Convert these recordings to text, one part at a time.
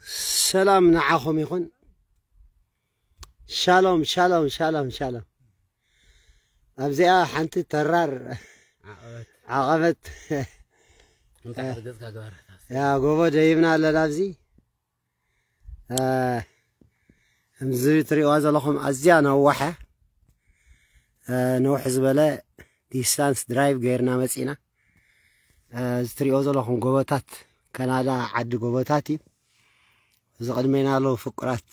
سلام نعاكم يخون شالوم شالوم شالوم شالوم أبزي آه حنتي ترار عقبت آه. يا قوبو جايبنا على الأبزي آه. أمزي تري وازا لكم أزيا نوحة آه، نوح زبالة ديستانس درايف غير نامسينا ዝትሪኦ ዘለኹም ጎቦታት ካናዳ ዓዲ ጎቦታት እዩ እዚ ቅድሜና ኣለዉ ፍቁራት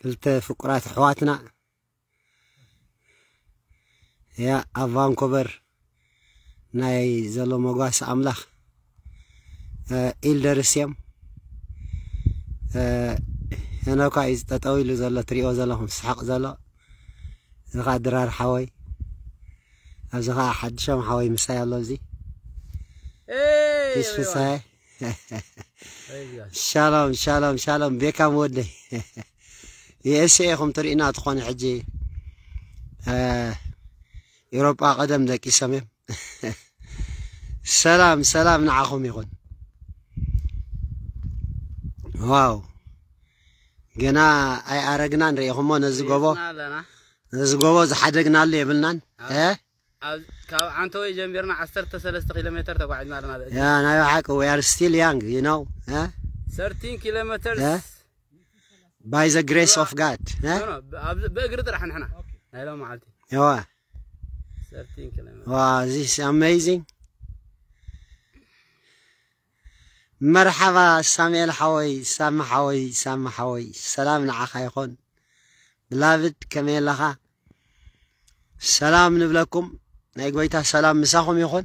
ክልተ ፍቁራት ኣሕዋትና ያ ኣብ ቫንኮቨር ናይ ዘሎ መጓሲ ኣምላኽ ኢልደርስ እዮም ሄኖካ እዩ ዝጠጠው ኢሉ ዘሎ ትሪኦ ዘለኹም ስሓቕ ዘሎ እዚ ከዓ ድራር ሓወይ ኣብዚ ከዓ ሓድሾም ሓወይ ምሳይ ኣሎ እዙይ ايش في شالوم شالوم شالوم بيكا مودي يس ايخم ترينا تخون حجي يوروبا قدم ذاك يسمم سلام سلام نعاخم يقول واو جنا اي ارقنا نريهم ጎቦ ነዚ زحدقنا اللي ኣሎ የብልናን ካብ ዓንተወይ ጀሚርና 13 ኪሎ ሜትር ተጓዒዝና ኣለና ያ ናይ ባሓቂ ዊ ኣር ስቲል ያንግ ዩ ኖው 13 ኪሎ ሜትር ባይ ዘ ግሬስ ኦፍ ጋድ በእግሪ ጥራሕ ንሕና ናይሎ መዓልቲ ዋ Wow, this is amazing. مرحبا سامي حوي سام حوي سام حوي سلام نعخا يخون بلافد كمي لخا سلام نبلكم ናይ ጎይታ ሰላም ምሳኹም ይኹን።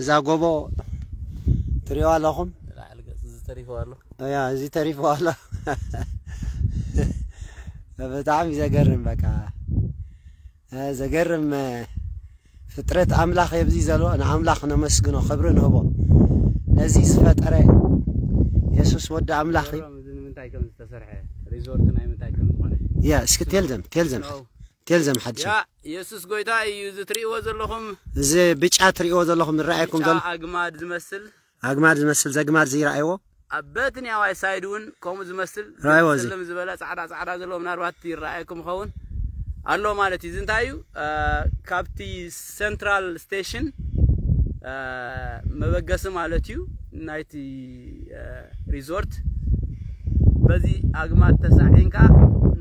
እዛ ጎቦ ትሪኦ ኣለኹም። ያ እዚ ተሪፉ ኣሎ ብጣዕሚ ዘገርም በቃ ዘገርም ፍጥረት ኣምላኽ የብዚ ዘለዎ ንኣምላኽ ነመስግኖ ክብሪ ንህቦ ነዚ ዝፈጠረ የሱስ ወዲ ኣምላኽ እዩ ያ እስኪ ቴልዘም ቴልዘም تلزم حد يا يسوس قويتا يوز تريو زلهم زي بيتشا تريو زلهم رأيكم زل أجماد زمسل أجماد زمسل زي أجماد زي رأيوه أبتن يا واي سايدون كم زمسل رأيوه زي سلم زبالة سعرا سعرا زلهم نار واتي رأيكم خون አለው ማለት ይዝን ታዩ ካብቲ ሴንትራል ስቴሽን መበገስ ማለት እዩ ናይቲ ሪዞርት በዚህ አግማት ተሳሒንካ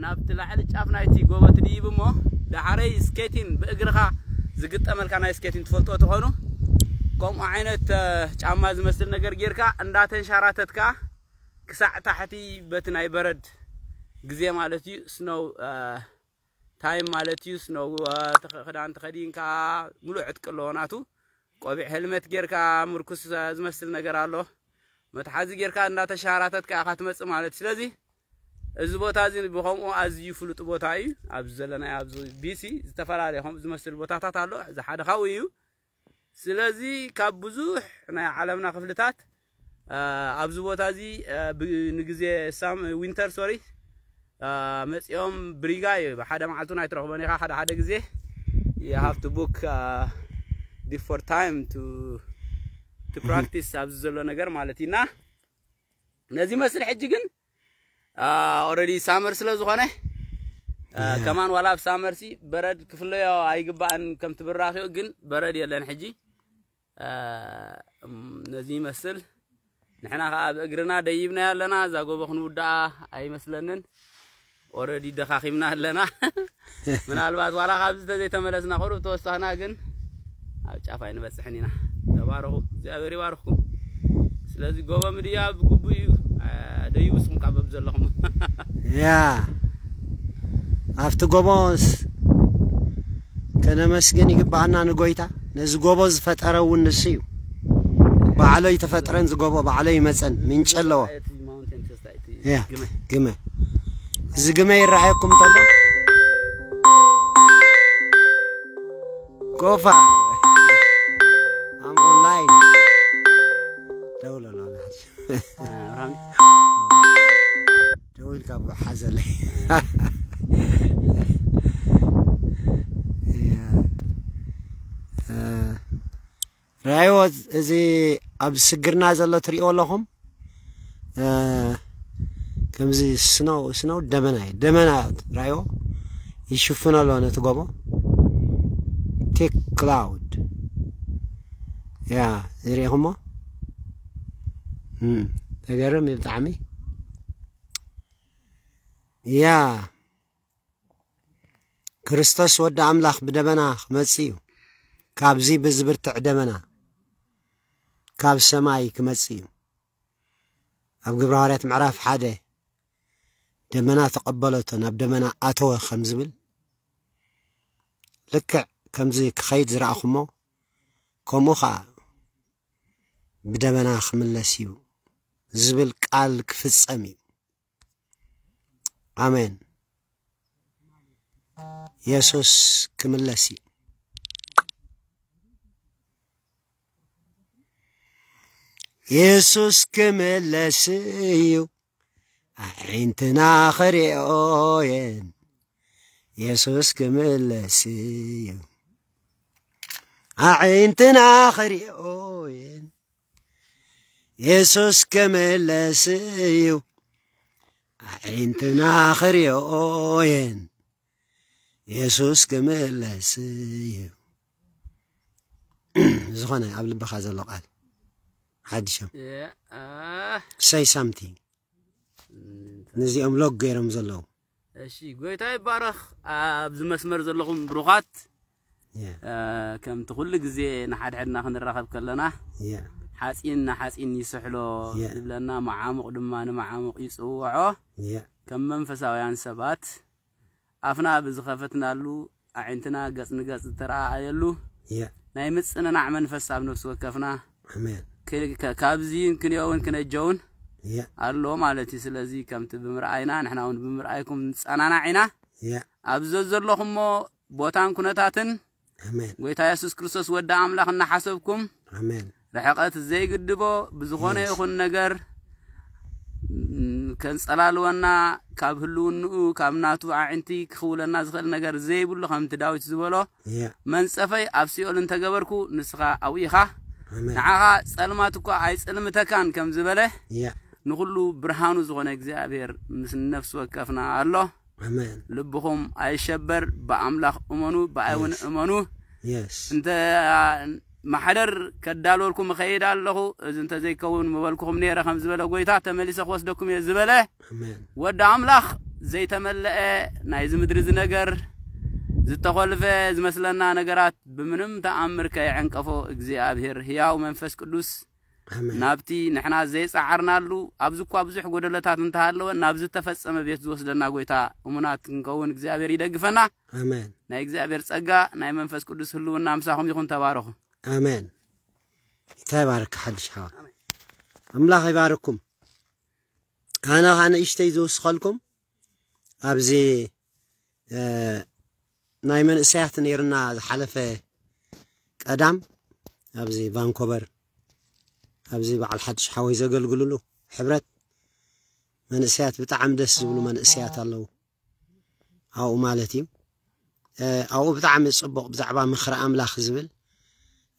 ናብቲ ላዕሊ ጫፍ ናይቲ ጎቦት ድይብ እሞ ዳሕረይ ስኬቲን ብእግርኻ ዝግጠመልካ ናይ ስኬቲን ትፈልጦ ትኾኑ ከምኡ ዓይነት ጫማ ዝመስል ነገር ጌርካ እንዳተንሻራተትካ ክሳዕ ታሕቲ በቲ ናይ በረድ ግዜ ማለት እዩ ስኖው ታይም ማለት እዩ ስኖው ክዳን ተኸዲንካ ሙሉዕ ዕጥቂ ኣለዎ ናቱ ቆቢዕ ሄልሜት ጌርካ ምርኩስ ዝመስል ነገር ኣሎ መትሓዚ ጌርካ እናተሻራተትካ ኢኻ ትመፅእ ማለት እዩ ስለዚ እዚ ቦታ እዚ ብከምኡ ኣዝዩ ፍሉጥ ቦታ እዩ ኣብዚ ዘለናዮ ኣብዚ ቢሲ ዝተፈላለየ ከምኡ ዝመስል ቦታታት ኣሎ እዚ ሓደ ካብኡ እዩ ስለዚ ካብ ብዙሕ ናይ ዓለምና ክፍልታት ኣብዚ ቦታ እዚ ንግዜ ዊንተር ሶሪ መፂኦም ብሪጋ እዩ ብሓደ መዓልቱ ናይ ትረክቦን ኢኻ ሓደ ሓደ ግዜ ሃቭ ቱ ቡክ ዲፎር ታይም ቱ ፕራክቲስ ኣብዚ ዘሎ ነገር ማለት እዩ እና ነዚ መስል ሕጂ ግን ኦልሬዲ ሳመር ስለ ዝኾነ ከማን ዋላ ኣብ ሳመርሲ በረድ ክፍለዮ ኣይግባእን ከምቲ ብራኺኡ ግን በረድ የለን ሕጂ ነዚ ይመስል ንሕና ከዓ ብእግርና ደይብና ኣለና እዛ ጎቦ ክንውዳኣ ኣይመስለንን ኦልሬዲ ደኻኺምና ኣለና ምናልባት ዋላ ካብዚ ተዘይተመለስና ከሉ ብተወሳኺና ግን ኣብ ጫፍ ኣይንበፅሕን ኢና abaarahu እግዚአብሔር ይባርኩ። ስለዚህ ጎበ ምድያ ጉቡ እዩ ደይብስ ምቃበብ ዘለኹም ያ ኣብቲ ጎቦ ከነመስግን ይግባአና ንጎይታ ነዚ ጎቦ ዝፈጠረ እውን ንሱ እዩ ባዕሎ ይተፈጥረን ዝጎቦ ባዕሎ ይመፀን ምንጭ ኣለዎ ግመ እዚ ግመ ይረኣየኩም ተሎ ጎፋ فهمت؟ ويلك ابو حزل رأيዎ እዚ ኣብ ስግርና ዘሎ ትሪኦ ኣለኹም ከምዚ ስነው ስነው ደመና እዩ ደመና ራእዮ ይሽፍኖ ኣሎ ነቲ ጎቦ ቴክ ክላውድ ያ ዝሪኢኹሞ تجرم يبتعمي يا كريستوس ود عملاخ بدمنا خمسيو كابزي بزبرتع دمنا كاب سماي كمسيو اب قبرهاريات معراف حاده دمنا تقبلتن اب دمنا اتوه خمزبل لكع كمزي كخيد زرع خمو كومو خا بدمنا خملسيو زبل قال كفصم امين يسوس كملسي يسوس كملسيو عينتنا خريوين يسوس كملسيو عينتنا خريوين يسوس كمل سيو عينتنا آخر يوين يسوس كمل سيو زغنا قبل بخاز اللقال حدشم say something نزي أم لوك غير أم زلو أشي قويت هاي بارخ أبز مسمر زلقم بروغات كم تقول لك زي نحد حدنا خنر راخب كلنا yeah. حاسين حاسين يسحلو yeah. لنا معامق دمان معامق يسوعو yeah. كم منفساويان سبات أفنا بزخفتنا له عينتنا قص نقص ترى يلو yeah. ناي متسنا نعمل فساب نفس وكفنا أمين كابزين كن يوون كنا جون yeah. الله مالتي سلازي تبمر عينا نحن هون بمرأيكم نتسأنا عنا yeah. أبزز اللهم بوتان كنتاتن أمين ويتا يسوس كريستوس ودا أملاخنا حسبكم أمين ርሕቀት ዘይግድቦ ብዝኾነ ይኹን ነገር ከንፀላልወና ካብ ህልውንኡ ካብ ናቱ ኣዒንቲ ክኽውለና ዝኽእል ነገር ዘይብሉ ከምቲ ዳዊት ዝበሎ መንፀፈይ ኣብ ሲኦል እንተገበርኩ ንስኻ ኣብኢኻ ንዓኻ ፀልማት እኳ ኣይፅልምተካን ከም ዝበለ ንኩሉ ብርሃኑ ዝኾነ እግዚኣብሔር ምስ ነፍሲ ወከፍና ኣሎ ልብኹም ኣይሸበር ብኣምላኽ እመኑ ብኣይ እውን እመኑ እንተ محرر كدالو لكم خير الله زي كون مبالكم نيرا خمز بلا قويتا تمليس أخوص دوكم يزبلا ودى عملاخ زي تملأ نايز مدرز نقر زي تخلف زي مثلنا نقرات بمنم تأمر كي عنقفو إكزي أبهر هياو منفس كدوس نابتي نحنا زي سعرنا اللو أبزكو أبزح قود الله تاتن تهالو نابز التفس أما بيت زوص لنا قويتا ومنات نكون إكزي أبهر يدقفنا نايز أبهر سقا نايز منفس كدوس هلو نامسا خم يخون تبارخ آمين تبارك حد شها أملاك يبارككم أنا أنا إشتي زوس خالكم أبزي آه نايمن سيحت نيرنا حلفة قدام أبزي بانكوبر أبزي بعل حد شحاوي زقل قلولو حبرت من إسيات بتعم دس زولو من إسيات اللو أو مالتي آه أو بتعم صبق بتعبان مخرق أملاك زبل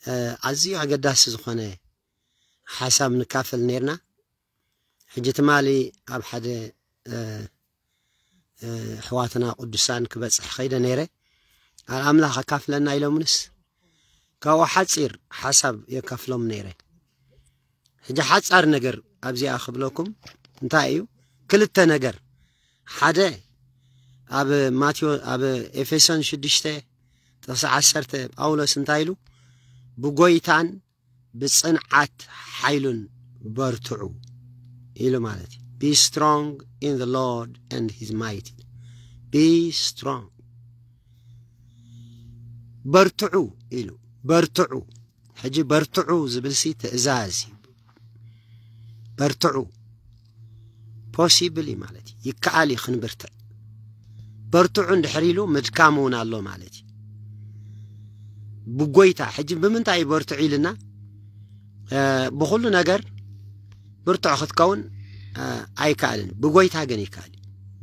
ኣዝዩ ኣገዳሲ ዝኾነ ሓሳብ ንካፈል ነርና ሕጂ ትማሊ ኣብ ሓደ ኣሕዋትና ቅዱሳን ክበፅሕ ከይደ ነይረ ኣብ ኣምላኽ ኣካፍለና ኢሎምንስ ካብኡ ሓፂር ሓሳብ የካፍሎም ነይረ ሕጂ ሓፃር ነገር ኣብዚኣ ክብለኩም እንታይ እዩ ክልተ ነገር ሓደ ኣብ ማቴዎ ኣብ ኤፌሶን ሽዱሽተ ጥቕሲ ዓሰርተ ጳውሎስ እንታይ ኢሉ ብጎይታን ብፅንዓት ሓይሉን በርትዑ ኢሉ ማለት እዩ ቢ ስትሮንግ ኢን ዘ ሎርድ ኤንድ ሂዝ ማይቲ ቢ ስትሮንግ በርትዑ ኢሉ በርትዑ ሕጂ በርትዑ ዝብል ሲ ትእዛዝ እዩ በርትዑ ፖሲብል እዩ ማለት እዩ ይከኣል እዩ ክንብርትዕ በርትዑ እንድሕር ኢሉ ምድካም እውን ኣሎ ማለት እዩ ብጎይታ ሕጂ ብምንታይ በርትዑ ኢልና ብኩሉ ነገር ብርትዖ ክትከውን ኣይከኣልን ብጎይታ ግን ይከኣል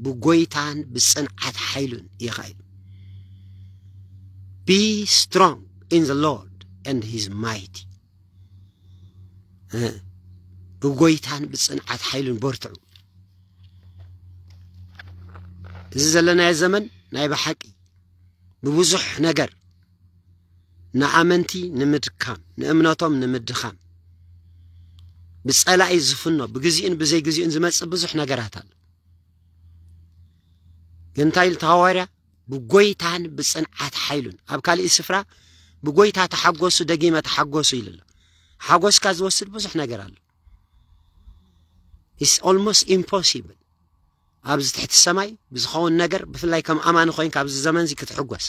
ብጎይታን ብፅንዓት ሓይሉን ይኽእል ቢ ስትሮንግ ኢን ዘ ሎርድ ኤንድ ሂዝ ማይቲ ብጎይታን ብፅንዓት ሓይሉን በርትዑ እዚ ዘለናየ ዘመን ናይ ብሓቂ ብብዙሕ ነገር ንኣመንቲ ንምድካም ንእምነቶም ንምድኻም ብፀላኢ ዝፍኖ ብግዚኡን ብዘይግዚኡን ዝመፅእ ብዙሕ ነገራት ኣሎ ግን እንታይ ኢሉ ተሃዋርያ ብጎይታን ብፅንዓት ሓይሉን ኣብ ካልእ ስፍራ ብጎይታ ተሓጎሱ ደጊመ ተሓጎሱ ኢሉ ኣሎ ሓጎስካ ዝወስድ ብዙሕ ነገር ኣሎ ኢስ ኦልሞስት ኢምፖሲብል ኣብዚ ትሕቲ ሰማይ ብዝኸውን ነገር ብፍላይ ከም ኣማኒ ኮይንካ ኣብዚ ዘመን እዚ ክትሕጎስ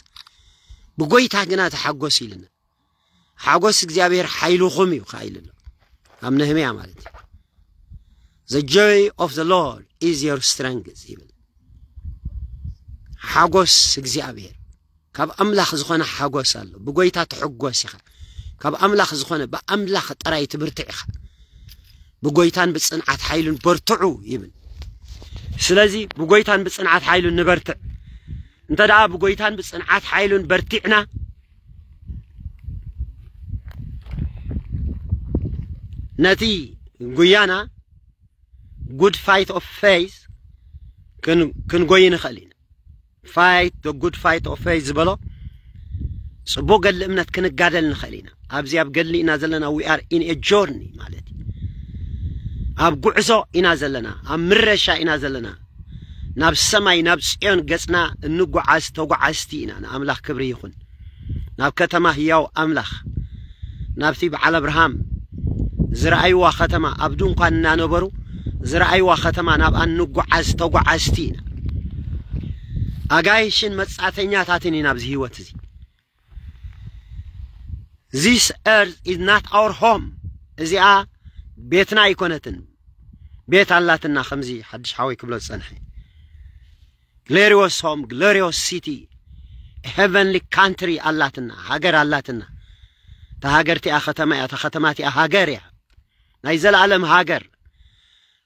ብጎይታ ግና ተሓጎስ ኢልና ሓጎስ እግዚኣብሔር ሓይልኹም እዩ ከዓ ኢልና ኣብ ነህምያ ማለት እዩ ዘ ጆይ ኦፍ ዘ ሎርድ ኢዝ ዮር ስትረንግዝ ይብል ሓጎስ እግዚኣብሔር ካብ ኣምላኽ ዝኾነ ሓጎስ ኣሎ ብጎይታ ትሕጎስ ኢኻ ካብ ኣምላኽ ዝኾነ ብኣምላኽ ጥራይ ትብርትዕ ኢኻ ብጎይታን ብፅንዓት ሓይሉን በርትዑ ይብል ስለዚ ብጎይታን ብፅንዓት ሓይሉን ንበርትዕ እንተ ደኣ ብጎይታን ብፅንዓት ሓይሉን በርቲዕና ነቲ ጉያና ጉድ ፋይት ኦፍ ፌይዝ ክንጎይ ንኽእል ኢና ፋይት ጉድ ፋይት ኦፍ ፌይዝ ዝበሎ ፅቡቅ ገድሊ እምነት ክንጋደል ንኽእል ኢና ኣብዚ ኣብ ገድሊ ኢና ዘለና ዊኣር ኢን ኤ ጆርኒ ማለት እዩ ኣብ ጉዕዞ ኢና ዘለና ኣብ ምረሻ ኢና ዘለና ናብ ሰማይ ናብ ፅዮን ገፅና እንጓዓዝ ተጓዓዝቲ ኢና ንኣምላኽ ክብሪ ይኹን ናብ ከተማ ህያው ኣምላኽ ናብቲ በዓል ኣብርሃም ዝረኣይዋ ከተማ ኣብ ድንኳን እናነበሩ ዝረኣይዋ ከተማ ናብኣ እንጓዓዝ ተጓዓዝቲ ኢና ኣጋይሽን መጻተኛታትን ኢና ኣብዚ ህይወት እዚ ዚስ ኤርት ኢዝ ናት ኣወር ሆም እዚኣ ቤትና ኣይኮነትን ቤት ኣላትና ከምዚ ሓድሽ ሓወይ ክብሎ ዝፀንሐ ግሎሪዮስ ሆም፣ ግሎሪዮስ ሲቲ ሄቨንሊ ካንትሪ ኣላትና ሃገር ኣላትና እታ ሃገር እቲኣ ከተማ እያ እታ ከተማ እቲኣ ሃገር እያ ናይ ዘለኣለም ሃገር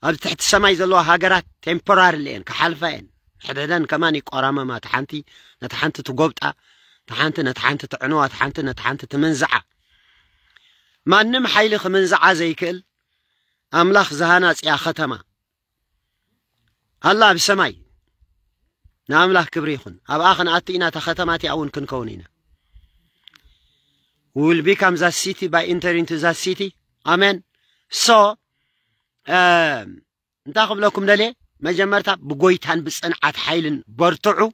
ኣብ ትሕቲ ሰማይ ዘለዋ ሃገራት ቴምፖራሪ እየን ክሓልፋ እየን ሕድሕደን ከማን ይቆራመማ እቲ ሓንቲ ነቲ ሓንቲ ትጎብጣ እቲ ሓንቲ ነቲ ሓንቲ ትዕንዋ እቲ ሓንቲ ነቲ ሓንቲ ትምንዝዓ ማንም ሓይሊ ክምንዝዓ ዘይክእል ኣምላኽ ዝሃናፅያ ከተማ ኣላ ብሰማይ ንኣምላኽ ክብሪ ይኹን ኣብኣ ክንኣትኢና እታ ከተማ እቲኣ እውን ክንከውን ኢና we will become that city by entering to that city ኣሜን ሶ እንታይ ክብለኩም ደልየ መጀመርታ ብጎይታን ብፅንዓት ሓይልን በርትዑ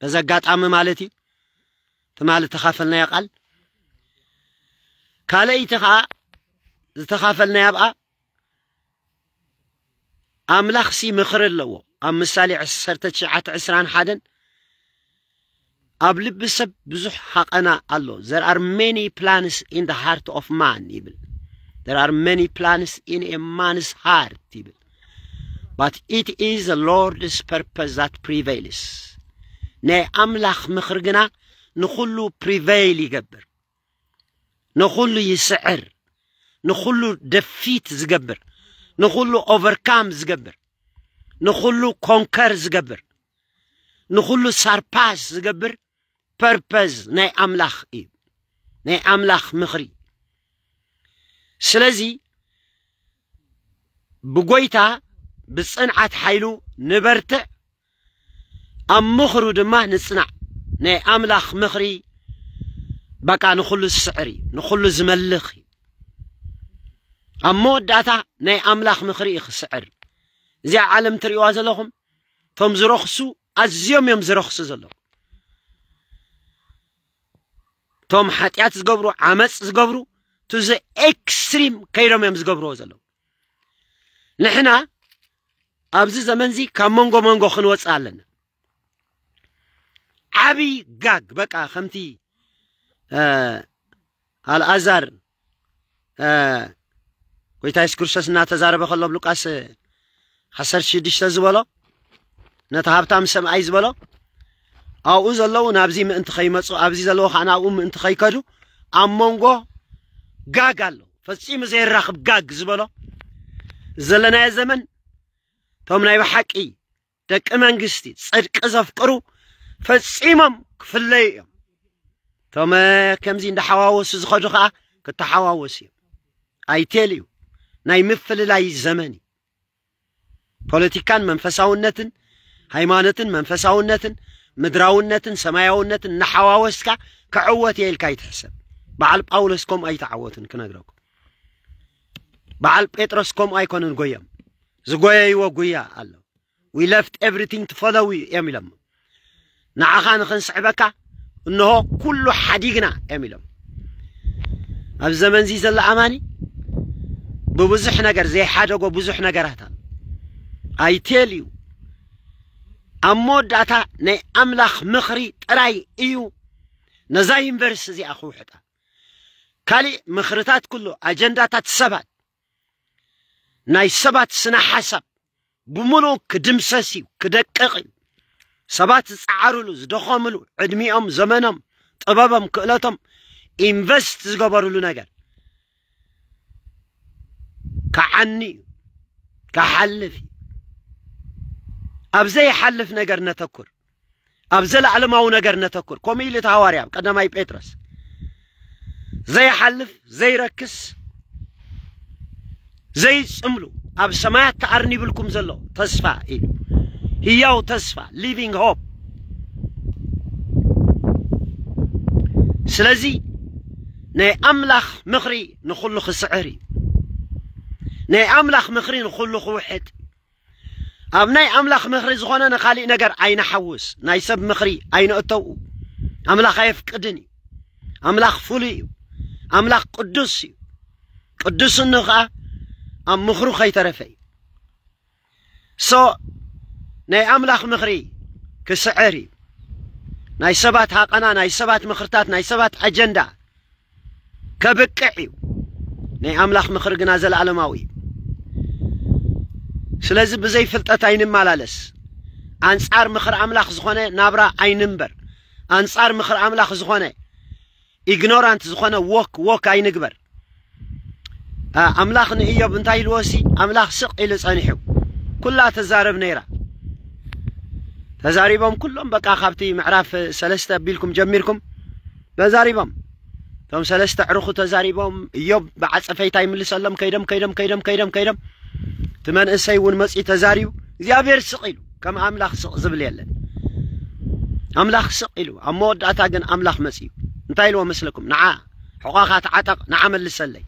በዚ ኣጋጣሚ ማለት እዩ ትማል ዝተኻፈልናዮ ቃል ካልአይቲ ከዓ ዝተኻፈልናዮ ኣብኣ ኣምላኽ ሲ ምኽሪ ኣለዎ ኣብ عسران 1921 ኣብ بسب ሰብ حق أنا الله there are many plans in the heart of man يبل there are many plans in a man's heart يبل but it is the Lord's purpose that prevails ኣምላኽ ምኽሪ مخرجنا نخلو prevail ይገብር نخلو يسعر نخلو defeat ዝገብር نخلو overcome ዝገብር ንኹሉ ኮንከር ዝገብር ንኹሉ ሳርፓስ ዝገብር ፐርፐዝ ናይ ኣምላኽ እዩ ናይ ኣምላኽ ምኽሪ ስለዚ ብጎይታ ብፅንዓት ሓይሉ ንበርትዕ ኣብ ምኽሩ ድማ ንፅናዕ ናይ ኣምላኽ ምኽሪ በቃ ንኹሉ ዝስዕር እዩ ንኹሉ ዝመልኽ እዩ ኣብ መወዳእታ ናይ ኣምላኽ ምኽሪ እዩ ክስዕር እዚኣ ዓለም እትሪእዋ ዘለኹም እቶም ዝረኽሱ ኣዝዮም እዮም ዝረኽሱ ዘለኹም እቶም ሓጢኣት ዝገብሩ ዓመፅ ዝገብሩ ቱዘ ኤክስትሪም ከይዶም እዮም ዝገብርዎ ዘለዉ ንሕና ኣብዚ ዘመን እዚ ካብ መንጎ መንጎ ክንወፅእ ኣለና ዓብይ ጋግ በቃ ከምቲ ኣልኣዛር ጎይታ የሱስ ክርስቶስ እናተዛረበ ከሎ ሉቃስ حسر شدش تزبلا نت تام سم عايز بلا أو إذا لو نابزي من انتخاب مص أبزي لو خنا أم انتخاب كده أمونجو جاجلو فسيم زي الرخب جاج زبلا زلنا يا زمن ثم نايب حكي تك أمان قستي صير كذا فكرو فسيمم في الليل ثم كم زين دحواوس زخرخة كتحواوسي أي تليو نايم في الليل ፖለቲካን መንፈሳውነትን ሃይማኖትን መንፈሳውነትን ምድራውነትን ሰማያውነትን እናሓዋወስካ ክዕወት እየ ኢልካ ይትሕሰብ በዓል ጳውሎስ ከም ኣይተዓወትን ክነግረኩም በዓል ጴጥሮስ ከም ኣይኮንን ጎዮም ዝጎየይዎ ጉያ ኣሎ ዊ ለፍት ኤቭሪቲንግ ትፈለው እዮም ኢሎም ንዓኻ ንክንስዕበካ እንሆ ኩሉ ሓዲግና እዮም ኢሎም ኣብ ዘመን እዚ ዘሎ ኣማኒ ብብዙሕ ነገር ዘይሓደጎ ብዙሕ ነገራት ኣሎ I tell you أموداتا أم ناي أملاخ مخري تراي إيو نزا ينفرس زي أخو حتى كالي مخرتات كله أجنداتات سبات ناي سبات سنا حسب بملو كدمسسي كدققي سبات تسعرلو زدخملو عدميهم زمنهم طبابهم كلاتهم إنفست زغبرلو نجر كعني كحلفي أبزي حلف نجر نتكر أبزل على ماو نجر نتكر كومي لتهواري قدام أي بيترس زي حلف زي ركس زي أملو أب سمعت أرني بالكم زلو تصفى إيه أو تصفى living hope سلازي ني أملخ مخري نخلخ سعري ني أملخ مخري نخلخ وحد أب ناي أملاخ مخري زخونا نخالي نقر أين حوس ناي سب مخري أين أتو أملاخ يفقدني أملاخ فولي أملاخ قدسي قدس النقع أم مخرو خيترفي سو ناي أملاخ مخري كسعري ناي سبات حقنا ناي سبات مخرتات ناي سبات أجندة كبكعي ناي أملاخ مخرقنا زل علماوي سلازم بزي فلتات عينم مالالس انصار مخر املاخ زخونه نابرا عينمبر انسار مخر املاخ زخونه ignorant زخونه ووك ووك عينكبر املاخ نيوب انتاي الوسي املاخ سق الى صنيحو كلها تزارب نيرا تزاربهم كلهم بقى خابتي معرف سلستة بيلكم جميركم تزاربهم توم سلستة عروخو تزاربهم يوب بعد صفيتاي ملي سلم كيدم كيدم كيدم كيدم كيدم, كيدم. تمن اسي ون مسي تزاريو زيابير سقيلو كم املاخ سق زبل يلا املاخ سقيلو امود اتاغن املاخ مسي نتايلو مسلكم نعا حقاقات عتق نعمل لسلي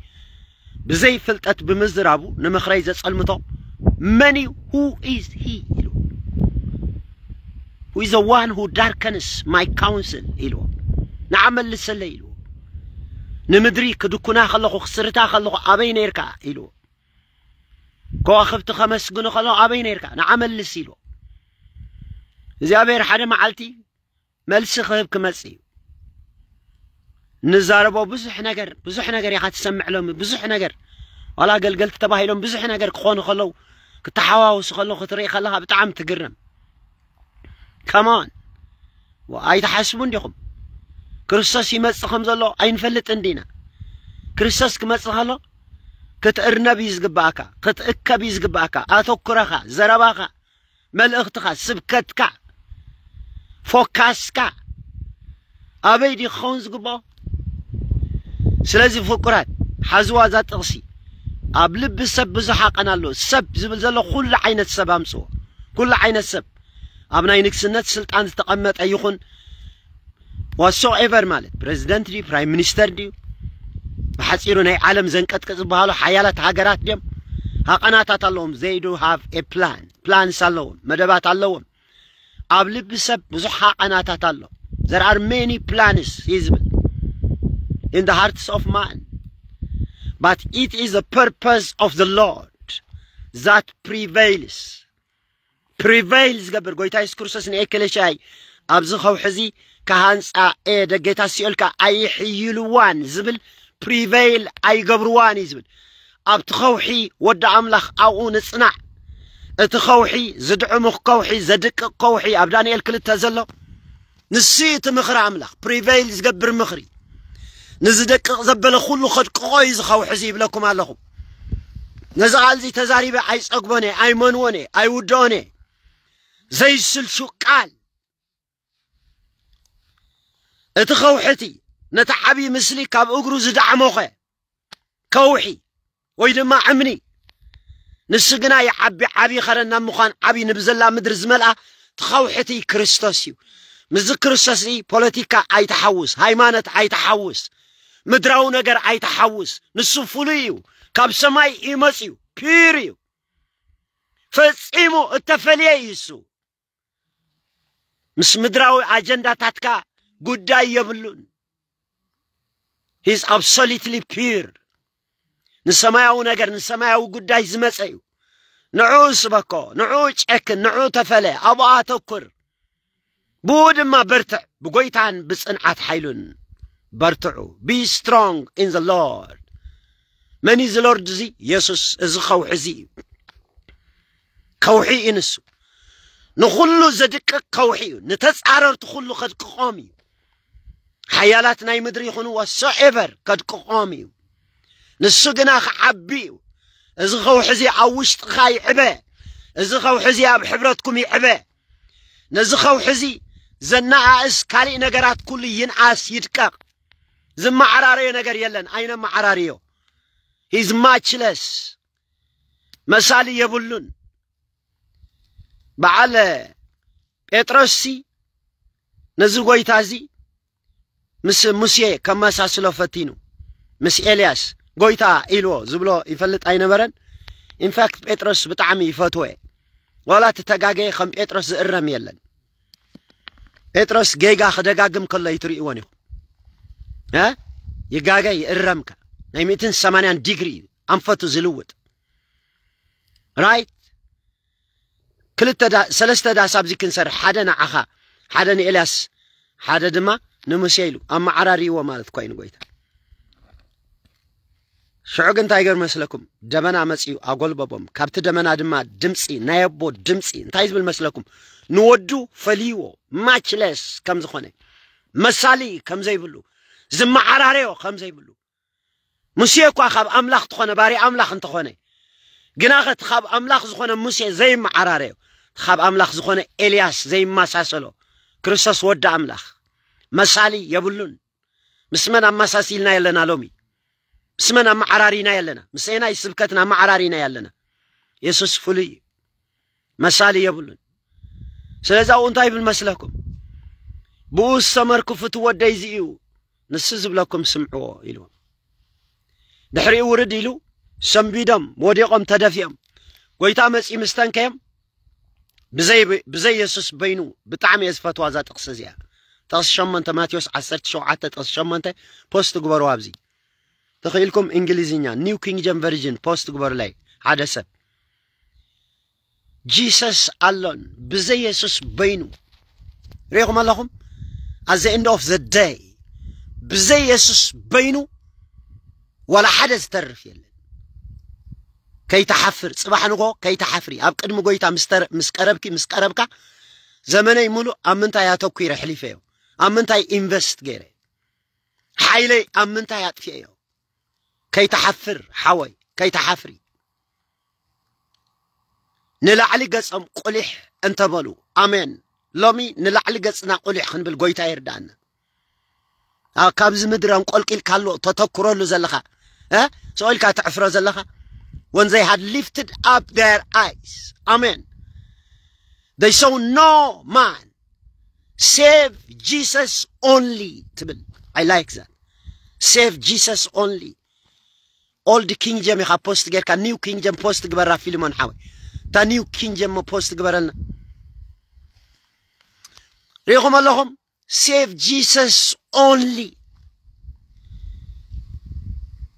بزي فلتت بمزرابو نمخري زي صلمتو ماني هو از هي إلو. هو از وان هو داركنس ماي كونسل إلو. نعمل لسلي إلو. نمدري كدكونا خلقو خسرتا خلقو ابي نيركا إلو. كوخفت خمس قنو خلو عبين يركع نعمل لسيلو زابير حدا معلتي ملسي خيب كمسي نزاربو بزح نقر بزح نقر يا تسمع لهم بزح نقر ولا قل قلت تباهي لهم بزح نقر كخونو خلو كتحواوس خلو خطري خلها بتعم تقرم كمان واي تحسبون ديكم كرساس يمسخم الله اين فلت اندينا كرساس كمسخ الله كتأرنا بيزق باكا كتأكا بيزق باكا أثكرها زرباها ملأختها سبكتكا فوكاسكا ابيدي دي خونز قبا سلازي فكرات حزوا ذات غسي أبلب بسب بزحا قنالو سب زبل زلو كل عينة سب أمسو كل عينة سب أبنا ينك سنة سلطان تقمت أيخون وصو إيفر مالت بريزدنت دي برايم منستر دي ብሓፂሩ ናይ ዓለም ዘንቀጥቅጥ ዝበሃሉ ሓያላት ሃገራት ድዮም ሃቐናታት ኣለዎም ዘይዱ ሃቭ ኤ ፕላን ፕላንስ ኣለዎም መደባት ኣለዎም ኣብ ልቢ ሰብ ብዙሕ ሃቐናታት ኣሎ ዘር ኣር ሜኒ ፕላንስ እዩ ዝብል ኢን ደ ሃርትስ ኦፍ ማን ባት ኢት ኢዝ ደ ፐርፐስ ኦፍ ደ ሎርድ ዛት ፕሪቨይልስ ፕሪቨይል ዝገብር ጎይታ የሱስ ክርስቶስ ንኤክለሻይ ኣብዚ ኸውሕዚ ካሃንፃ ኤ ደጌታ ሲኦልካ ኣይሕይልዋን ዝብል ፕሪቨይል ኣይገብርዋን እዩ ዝብል ኣብቲ ኸውሒ ወዲ ኣምላኽ ኣብኡ ንጽናዕ እቲ ኸውሒ ዝድዕሙኽ ከውሒ ዘድቅቕ ከውሒ ኣብ ዳንኤል ክልተ ዘሎ ንስ እቲ ምኽሪ ኣምላኽ ፕሪቨይል ዝገብር ምኽሪ ንዝደቅቕ ዘበለ ኩሉ ኸድቅቆ እዩ ዝኸውሒ እዚ ይብለኩም ኣለኹም ነዚ ቓል እዚ ተዛሪበ ኣይጸግቦን እየ ኣይመንዎን እየ ኣይውድኦን እየ ዘይስልሹ ቃል እቲ ኸውሕቲ نتا مسلي كاب اوغرو زدع موخي كوحي ويدما عمني نسقنا يعبي عبي خرنا مخان عبي نبزلا مدرز ملأ تخوحتي كريستوسيو مز كريستوسي بوليتيكا اي أيتحوس هايمانت تحوس مدراو نجر تحوس نسفوليو كاب سماي إيمسيو بيريو فسيمو التفلي يسو مس مدراوي تاتكا قداي يبلون ሂዝ ኣብሶሊትሊ ፒር ንሰማያዊ ነገር ንሰማያዊ ጉዳይ ዝመፀ እዩ ንዑ ስበኮ ንዑ ጨክን ንዑ ተፈለ ኣብኡ ኣተኩር ብኡ ድማ በርትዕ ብጎይታን ብፅንዓት ሓይሉን በርትዑ ቢ ስትሮንግ ኢን ዘ ሎርድ መን እዩ ዝሎርድ እዚ የሱስ እዚ ከውሒ እዚ እዩ ከውሒ እዩ ንሱ ንኩሉ ዘድቅቅ ከውሒ እዩ ንተፃረርቲ ኩሉ ከድቅቆም እዩ حيالات ناي مدري يخونو وسو عبر قد قوميو نسو قناخ عبيو ازخو حزي عوش تخاي عبا ازخو حزي اب حبرتكم يعبا نزخو حزي زناء اس كالي نقرات كل ينعاس يدكاق زما عراريو نقر يلن اينا ما عراريو هز ماتشلس مسالي يبلون بعلى بيتروسي نزو قويتازي ምስ ሙሴ ከመሳስሎ ፈቲኑ ምስ ኤልያስ ጎይታ ኢልዎ ዝብሎ ይፈልጥ ኣይነበረን ኢንፋክት ጴጥሮስ ብጣዕሚ ይፈትወ ዋላ እትተጋገየ ከም ጴጥሮስ ዝእረም የለን ጴጥሮስ ጌጋ ክደጋግም ከሎ ይትርእዎን ኢኹም ይጋገ ይእረምከ ናይ ሚእትን ሰማንያን ዲግሪ ኣንፈቱ ዝልውጥ ራይት ክልተ ሰለስተ ዳስ ኣብዚ ክንሰርሕ ሓደ ንዓኻ ሓደ ንኤልያስ ሓደ ድማ ንሙሴ ኢሉ ኣመዓራሪእዎ ማለት ኮይኑ ጎይታ ሽዑ ግን እንታይ ገር መስለኩም ደመና መፂኡ ኣጎልበቦም ካብቲ ደመና ድማ ድምፂ ናይ ኣቦ ድምፂ እንታይ ዝብል መስለኩም ንወዱ ፈልይዎ ማችለስ ከም ዝኾነ መሳሊ ከም ዘይብሉ ዝመዓራርዮ ከም ዘይብሉ ሙሴ እኳ ካብ ኣምላኽ ትኾነ ባርእ ኣምላኽ እንተኾነ ግናኸ እቲ ካብ ኣምላኽ ዝኾነ ሙሴ ዘይመዓራርዮ ካብ ኣምላኽ ዝኾነ ኤልያስ ዘይመሳሰሎ ክርስቶስ ወዲ ኣምላኽ መሳሊ የብሉን ምስመን ኣማሳሲልና የለና ሎሚ ምስመን ኣማዓራሪና የለና ምስ ናይ ስብከትና ኣማዓራሪና የለና የሱስ ፍሉይ እዩ መሳሊ የብሉን ስለዚ ኣብኡ እንታይ ይብል መስለኩም ብኡ ዝተመርኩ ፍትወደይ እዚ እዩ ንሱ ዝብለኩም ስምዕዎ ኢልዎም ድሕሪኡ ውርድ ኢሉ ሰንቢዶም ወዲቖም ተደፊኦም ጎይታ መጺእ ምስተንከዮም ብዘይ የሱስ በይኑ ብጣዕሚ እየ ዝፈትዋ እዛ ጥቕሲ እዚኣ ተቀስሸመንተ ማቴዎስ 17 ተቀስሸመንተ ፖስት ግበሩ ኣብዚ ተኽኢልኩም እንግሊዝኛ ኒው ኪንግ ጀም ቨርዥን ፖስት ግበሩ ላይ ሓደ ሰብ ጂሰስ ኣሎን ብዘየሱስ በይኑ ሪኢኹም ኣለኹም ኣዘ ኤንድ ኦፍ ዘ ደይ ብዘየሱስ በይኑ ዋላ ሓደ ዝተርፍ የለን ከይተሓፍር ፅባሕ ንኾ ከይተሓፍሪ ኣብ ቅድሚ ጎይታ ምስ ቀረብኪ ምስ ቀረብካ ዘመነይ ሙሉእ ኣብ ምንታይ ኣተኲረ ሕሊፈ እዮ ኣብ ምንታይ ኢንቨስት ገይረ ሓይለይ ኣብ ምንታይ ኣጥፍአ እዮ ከይተሓፍር ሓወይ ከይተሓፍሪ ንላዕሊ ገጾም ቁሊሕ እንተበሉ ኣሜን ሎሚ ንላዕሊ ገጽና ቁሊሕ ክንብል ጎይታ ይርዳእና ካብዚ ምድሪ ኣንቆልቂልካ ኣሎ ተተኩረሉ ዘለኻ ስኦልካ ትዕፍሮ ዘለኻ when they had lifted up their eyes amen they saw no man save Jesus only تبل I like that save Jesus only old kingdom يخا post غير كان new kingdom post قبرا فيلمون حوي تا new kingdom ما post قبرنا ريهم اللهم save Jesus only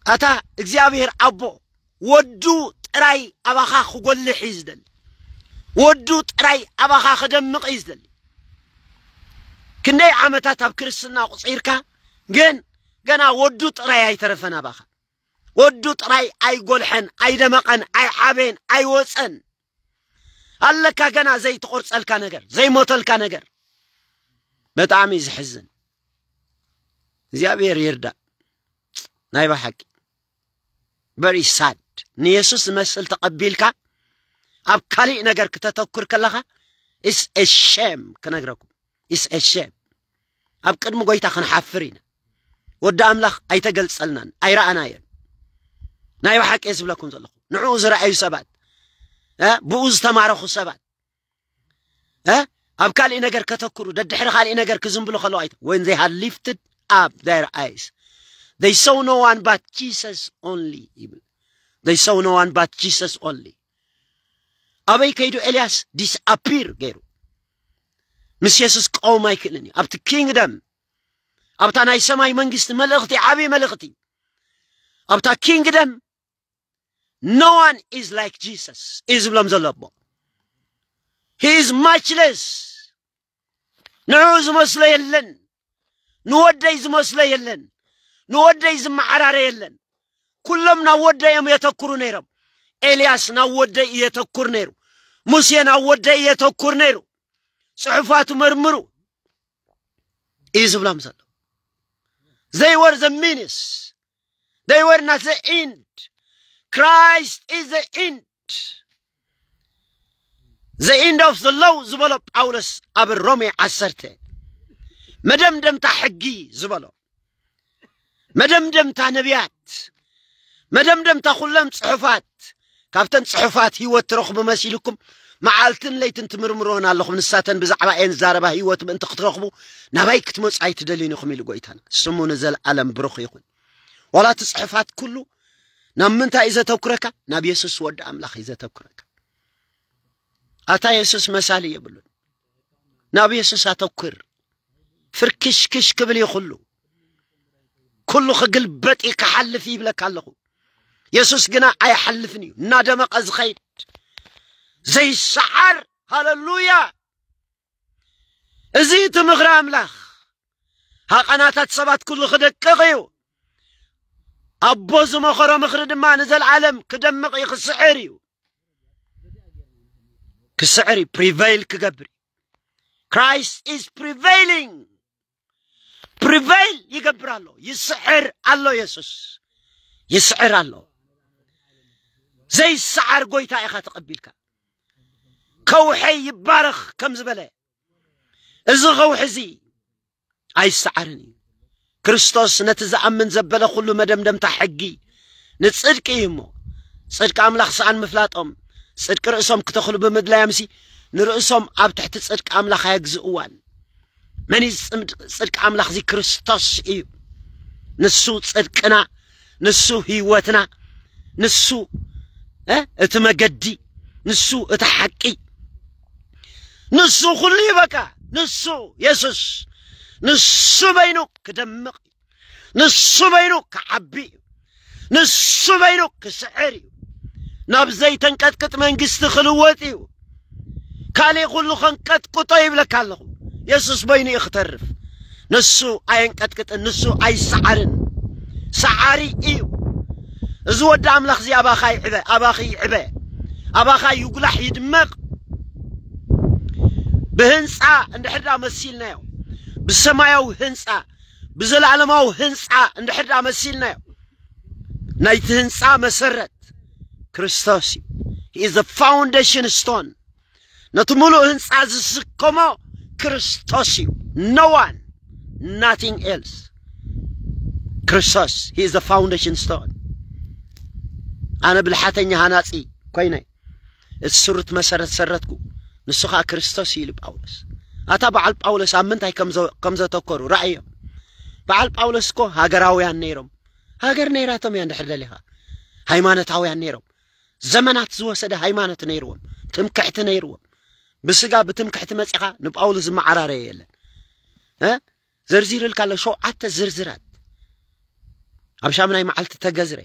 أتا እግዚአብሔር أبو ወዱ ጥራይ አባኻ ክጎልሕ እዩ ዝደሊ ወዱ ጥራይ አባኻ ክደምቕ ክንደይ ዓመታት ኣብ ክርስትና ቁፂርካ ግን ገና ወዱ ጥራይ ኣይተረፈና ባኻ ወዱ ጥራይ ኣይጎልሐን ኣይደመቐን ኣይዓበን ኣይወፀን ኣለካ ገና ዘይተቆርፀልካ ነገር ዘይሞተልካ ነገር ብጣዕሚ እዩ ዝሕዝን እግዚኣብሔር ይርዳእ ናይ ባሓቂ በሪ ሳድ ንየሱስ መስል ተቐቢልካ ኣብ ካሊእ ነገር ክተተኩር ከለኻ ኢስ ኤሸም ክነግረኩም ኢስ ኤሸም ኣብ ቅድሚ ጎይታ ክንሓፍር ኢና ወዲ ኣምላኽ ኣይተገልፀልናን ኣይረኣናየን ናይ ባሓቂ ዝብለኩም ዘለኹ ንዕኡ ዝረኣዩ ሰባት ብኡ ዝተማረኹ ሰባት ኣብ ካልእ ነገር ከተክሩ ደድሕሪ ካልእ ነገር ክዝምብሉ ከለዋ ኣይተ ወን ዘይ ሃድ ሊፍትድ ኣብ ዳይር ኣይስ ዘይ ሰው ኖ ዋን ባት ጂሰስ ኦንሊ ይብል ዘይ ሰው ኖ ዋን ባት ጂሰስ ኦንሊ ኣበይ ከይዱ ኤልያስ ዲስኣፒር ገይሩ ምስ የሱስ ክቀውም ኣይክእልን እዩ ኣብቲ ኪንግደም ኣብታ ናይ ሰማይ መንግስቲ መልእኽቲ ዓብዪ መልእኽቲ ኣብታ ኪንግደም ኖ ዋን ኢዝ ላይክ ጂሰስ እዩ ዝብሎም ዘሎ ኣቦ ሂ ኢዝ ማችለስ ንዑ ዝመስሎ የለን ንወደይ ዝመስሎ የለን ንወደይ ዝመዓራረ የለን ኩሎም ናብ ወደይ እዮም የተኩሩ ነይሮም ኤልያስ ናብ ወደይ እዩ የተኩር ነይሩ ሙሴ ናብ ወደይ እየተኩር ነይሩ صحفات مرمرو إيزو بلا مزلو They were the meanest. They were not the end. Christ is the end. The end of the law ዝበሎ ጳውሎስ ኣብ ሮሜ ዓሰርተ መደምደምታ ሕጊ ዝበሎ መደምደምታ ነቢያት መደምደምታ ኩሎም ፅሑፋት ካብተን ፅሑፋት ሂወት ትረኽቡ መሲልኩም መዓልትን ለይትን ትምርምሮን ኣለኹም ንሳተን ብዛዕባ እየን ዛረባ ሂወት ምእንቲ ክትረኽቡ ናባይ ክትመፁ ኣይትደልዩን ኢኹም ኢሉ ጎይታና ስሙ ንዘለዓለም ብሩኽ ይኹን ዋላ እቲ ፅሑፋት ኩሉ ናብ ምንታይ እዩ ዘተኩረካ ናብ የሱስ ወዲ ኣምላኽ እዩ ዘተኩረካ ኣታ የሱስ መሳሊ የብሉን ናብ የሱስ ኣተኩር ፍርክሽክሽ ክብል ይኹሉ ኩሉ ክግልበጥ ክሓልፍ ይብለካ ኣለኹ የሱስ ግና ኣይሓልፍን እዩ እናደመቐ ዝኸይድ زይ ሰዓር ሃለሉያ እዚ እቲ ምኽሪ ኣምላኽ ሃቐናታት ሰባት ኩሉ ክደቅቕ እዩ ኣቦ ዝመኸሮ ምኽሪ ድማ ንዘለዓለም ክደምቕ እዩ ክስዕር እዩ ክስዕር እዩ ፕሪቨይል ክገብር እዩ ክራይስት ኢዝ ፕሪቨይሊንግ ፕሪቨይል ይገብር ኣሎ ይስዕር ኣሎ የሱስ ይስዕር ኣሎ ዘይሰዓር ጎይታ ኢኻ ተቐቢልካ ከውሒ ይባረኽ ከም ዝበለ እዚ ኸውሒ እዚ ኣይሰዓርን እዩ ክርስቶስ ነቲ ዝኣምን ዘበለ ኩሉ መደምደምታ ሕጊ ንፅድቂ እዩ እሞ ፅድቂ ኣምላኽ ሰኣን ምፍላጦም ፅድቂ ርእሶም ክተኽሉ ብምድላዮምሲ ንርእሶም ኣብ ትሕቲ ፅድቂ ኣምላኽ ኣየግዝእዋን መን ፅድቂ ኣምላኽ እዚ ክርስቶስ እዩ ንሱ ፅድቅና ንሱ ህይወትና ንሱ እቲ መገዲ ንሱ እቲ ሓቂ ንሱ ኩሉ ይበቃ ንሱ የሱስ ንሱ በይኑ ክደምቕ እዩ ንሱ በይኑ ክዓቢ እዩ ንሱ በይኑ ክስዕር እዩ ናብ ዘይተንቀጥቅጥ መንግስቲ ክልወጥ እዩ ካልእ ኩሉ ከንቀጥቅጦ ይብለካ ኣለኹ የሱስ በይኑ እዩ ክተርፍ ንሱ ኣየንቀጥቅጥን ንሱ ኣይሰዓርን ሰዓሪ እዩ እዚ ወዲ ኣምላኽ እዚ ኣባኻ ይዕበ ኣባኺ ይዕበ ኣባኻ ይጉላሕ ይድመቕ بهنፃ እንድሕዳ መሲልናዮ ብሰማያዊ ህንፃ ብዘላለማዊ ህንፃ እንድሕዳ መሲልናዮ ናይቲ ህንፃ መሰረት ክርስቶስ እዩ ሂ ዘ ፋውንዴሽን ስቶን ነቲ ሙሉእ ህንፃ ዝስከሞ ክርስቶስ እዩ ኖ ዋን ናቲንግ ኤልስ ክርስቶስ ሂ ዘ ፋውንዴሽን ስቶን ኣነ ብልሓተኛ ሃናፂ ኮይነ እቲ ስሩት መሰረት ሰረትኩ ንሱ ከዓ ክርስቶስ እዩ ኢሉ ጳውሎስ ኣታ በዓል ጳውሎስ ኣብ ምንታይ ከም ዘተኮሩ ራእዮም በዓል ጳውሎስ ኮ ሃገራውያን ነይሮም ሃገር ነይራቶም እያ እንድሕር ደሊኻ ሃይማኖታውያን ነይሮም ዘመናት ዝወሰደ ሃይማኖት ነይርዎም ትምክዕቲ ነይርዎም ብስጋ ብትምክዕቲ መፂኻ ንጳውሎስ ዝመዓራረየ የለን ዘርዚርልካ ኣሎ ሸውዓተ ዝርዝራት ኣብ ሻሙናይ መዓልቲ ተገዝረ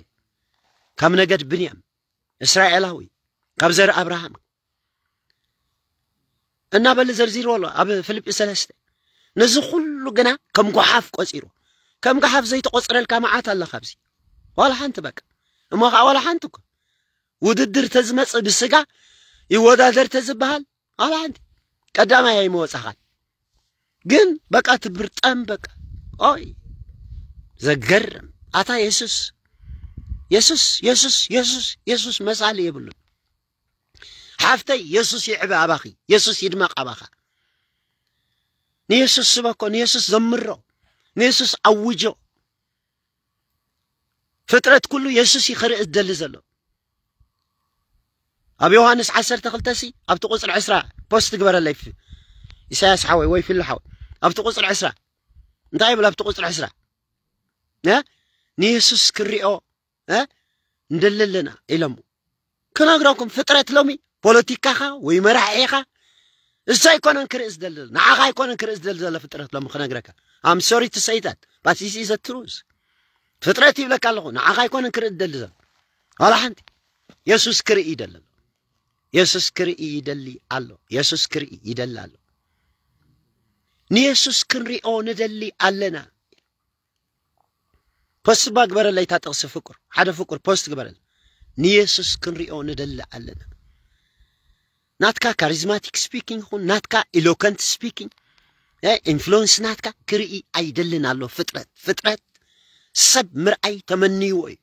ካብ ነገድ ብንያም እስራኤላዊ ካብ ዘርኢ ኣብርሃም النابل زرزير والله أبى فيليب سلست نزخل جنا كم قحاف قصيرو كم قحاف زي تقصر الكامعات الله خبزي ولا حنت بك ما ولا حنتك وددر تزمس بالسقى يودا در بهال ولا حنت قدام يا موسى خال جن بقى تبرطم بك اي زجر اتا يسوس يسوس يسوس يسوس يسوس مسالي يبلون ሓፍተይ የሱስ ይዕበ ኣባኺ የሱስ ይድመቕ ኣባኻ ንየሱስ ስበኮ ንየሱስ ዘምሮ ንየሱስ ኣውጆ ፍጥረት ኩሉ የሱስ እዩ ክርኢ ዝደሊ ዘሎ ኣብ ዮሃንስ 12 ሲ ኣብቲ ቁፅሪ 20 ፖስት ግበረለይ ኢሳያስ ሓወይ ወይ ፍሉ ሓወይ ኣብቲ ቁፅሪ 20 እንታይ ይብል ኣብቲ ቁፅሪ 20 ንየሱስ ክሪኦ እንደለለና ኢሎሞ ክነግራኩም ፍጥረት ሎሚ ፖለቲካኻ ወይ መራሒ ኢኻ እሳ ኣይኮነን ክርእስ ደሊ ንዓኻ ኣይኮነን ክርእስ ደሊ ዘሎ ፍጥረት ሎም ክነግረካ ኣም ሶሪ ቱ ሰይ ዳት ባት ኢዝ ኢዝ ትሩዝ ፍጥረት ይብለካ ኣለኹ ንዓኻ ኣይኮነን ክርኢ ደሊ ዘሎ ዋላ ሓንቲ የሱስ ክርኢ ይደሊ ኣሎ የሱስ ክርኢ ይደሊ ኣሎ የሱስ ክርኢ ይደሊ ኣሎ ንየሱስ ክንሪኦ ንደሊ ኣለና ፖስት ባ ግበረለይታ ጥቕሲ ፍቁር ሓደ ፍቁር ፖስት ግበረለ ንየሱስ ክንሪኦ ንደሊ ኣለና ናትካ ካሪዝማቲክ ስፒኪንግ ይኹን ናትካ ኢሎከንት ስፒኪንግ ኢንፍሉንስ ናትካ ክርኢ ኣይደልን ኣሎ ፍጥረት ፍጥረት ሰብ ምርኣይ ተመንይዎ እዩ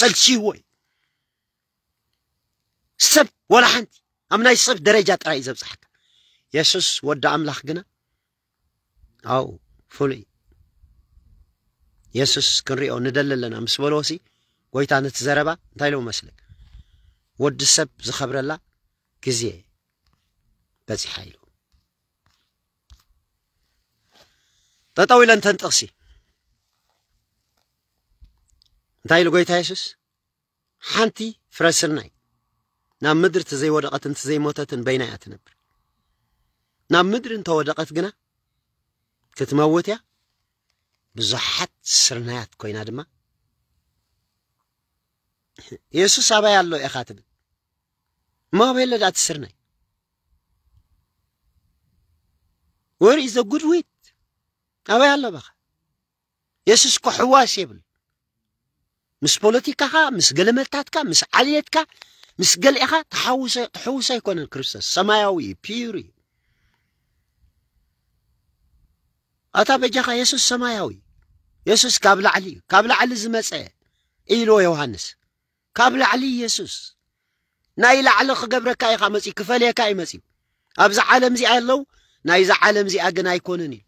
ሰልሲይዎ እዩ ሰብ ወላ ሓንቲ ኣብ ናይ ሰብ ደረጃ ጥራይ ዘብፅሓካ የሱስ ወዲ ኣምላኽ ግና ኣው ፍሉይ የሱስ ክንሪኦ ንደሊ ኣለና ምስ በሎሲ ጎይታ ነቲ ዘረባ እንታይ ኢሎ መስለክ ወዲ ሰብ ዝኸብረላ ግዜ بس حايلو تطوي لن تنتقسي انتايلو قويتا يسوس حانتي فرسلناي نعم مدر تزي ودقات انت زي موتات بينايات نبر نعم مدر انت ودقات قنا كتموتيا بزحات سرنايات كوينا دما يسوس عبايا اللو اخاتب ما بيلا دات سرناي ወር ኢዘ ጉድዊት ኣበይ ኣሎ በኸ የሱስ እኮ ሕዋስ የብል ምስ ፖለቲካኻ ምስ ገለመልታትካ ምስ ዓልየትካ ምስ ገሊእኻ ተሐውሰ ኣይኮነን ክርስቶስ ሰማያዊ እዩ ፒዩር እዩ ኣታ በጃኻ የሱስ ሰማያዊ የሱስ ካብ ላዕሊ እዩ ካብ ላዕሊ ዝመፀ ኢሎ ዮሃንስ ካብ ላዕሊ የሱስ ናይ ላዕሊ ክገብረካ ኢኻ መፂ ክፈልየካ እዩ መፂ ኣብዚ ዓለም እዚኣ ኣለው ናይዛ ዓለም እዚኣ ግን ኣይኮንን እዩ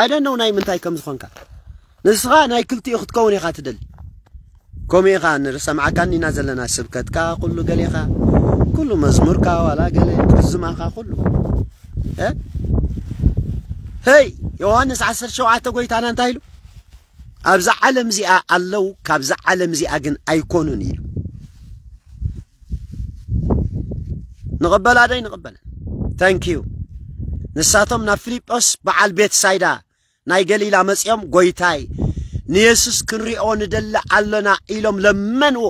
ኣይደነው ናይ ምንታይ ከም ዝኾንካ ንስኻ ናይ ክልቲኡ ክትከውን ኢኻ ትደሊ ከምኡ ኢኻ ንሰምዓካኒ ኢና ዘለና ስብከትካ ኩሉ ገሌኻ ኩሉ መዝሙርካ ዋላ ገለ ቅዝማኻ ኩሉ هي يوهانس عسر شو عتا قويت أنا انتهي له أبزع علم زي ألو كابزع علم زي أجن أيكونون يلو نقبل هذا نقبل ثانك يو ንሳቶም ናብ ፊልጶስ በዓል ቤት ሳይዳ ናይ ገሊላ መጺኦም ጐይታይ ንየሱስ ክንሪኦ ንደሊ ኣለና ኢሎም ለመንዎ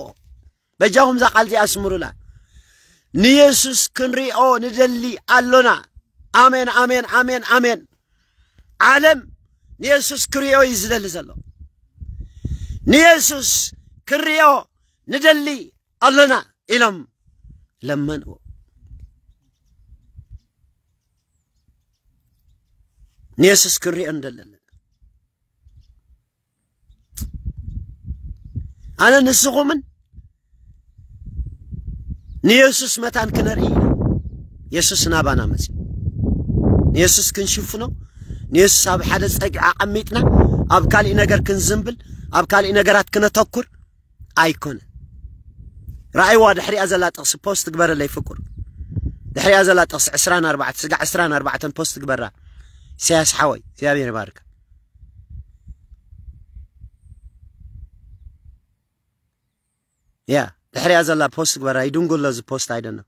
በጃኹም ዛ ቓል እዚኣ ስምሩላ ንየሱስ ክንሪኦ ንደሊ ኣሎና ኣሜን ኣሜን ኣሜን ኣሜን ዓለም ንየሱስ ክሪኦ እዩ ዝደሊ ዘሎ ንየሱስ ክንሪኦ ንደሊ ኣሎና ኢሎም ለመንዎ نيسس كري اندلل انا نسقو من نيسس متان كنري يسس نابانا مزي نيسس كنشوفنو نيسس اب حدا صقع عميتنا اب كالي نغر كنزنبل اب كالي نغرات كنتكر ايكون راي واضح ري ازلا تقص بوست قبر لي فكر دحري ازلا تقص 24 24 بوست قبره سيسحوي እግዚአብሔር ባርከ ያ ድሕሪያ ዘላ ፖስት ግበራ ይድንጉሎ ዝ ፖስት ኣይደና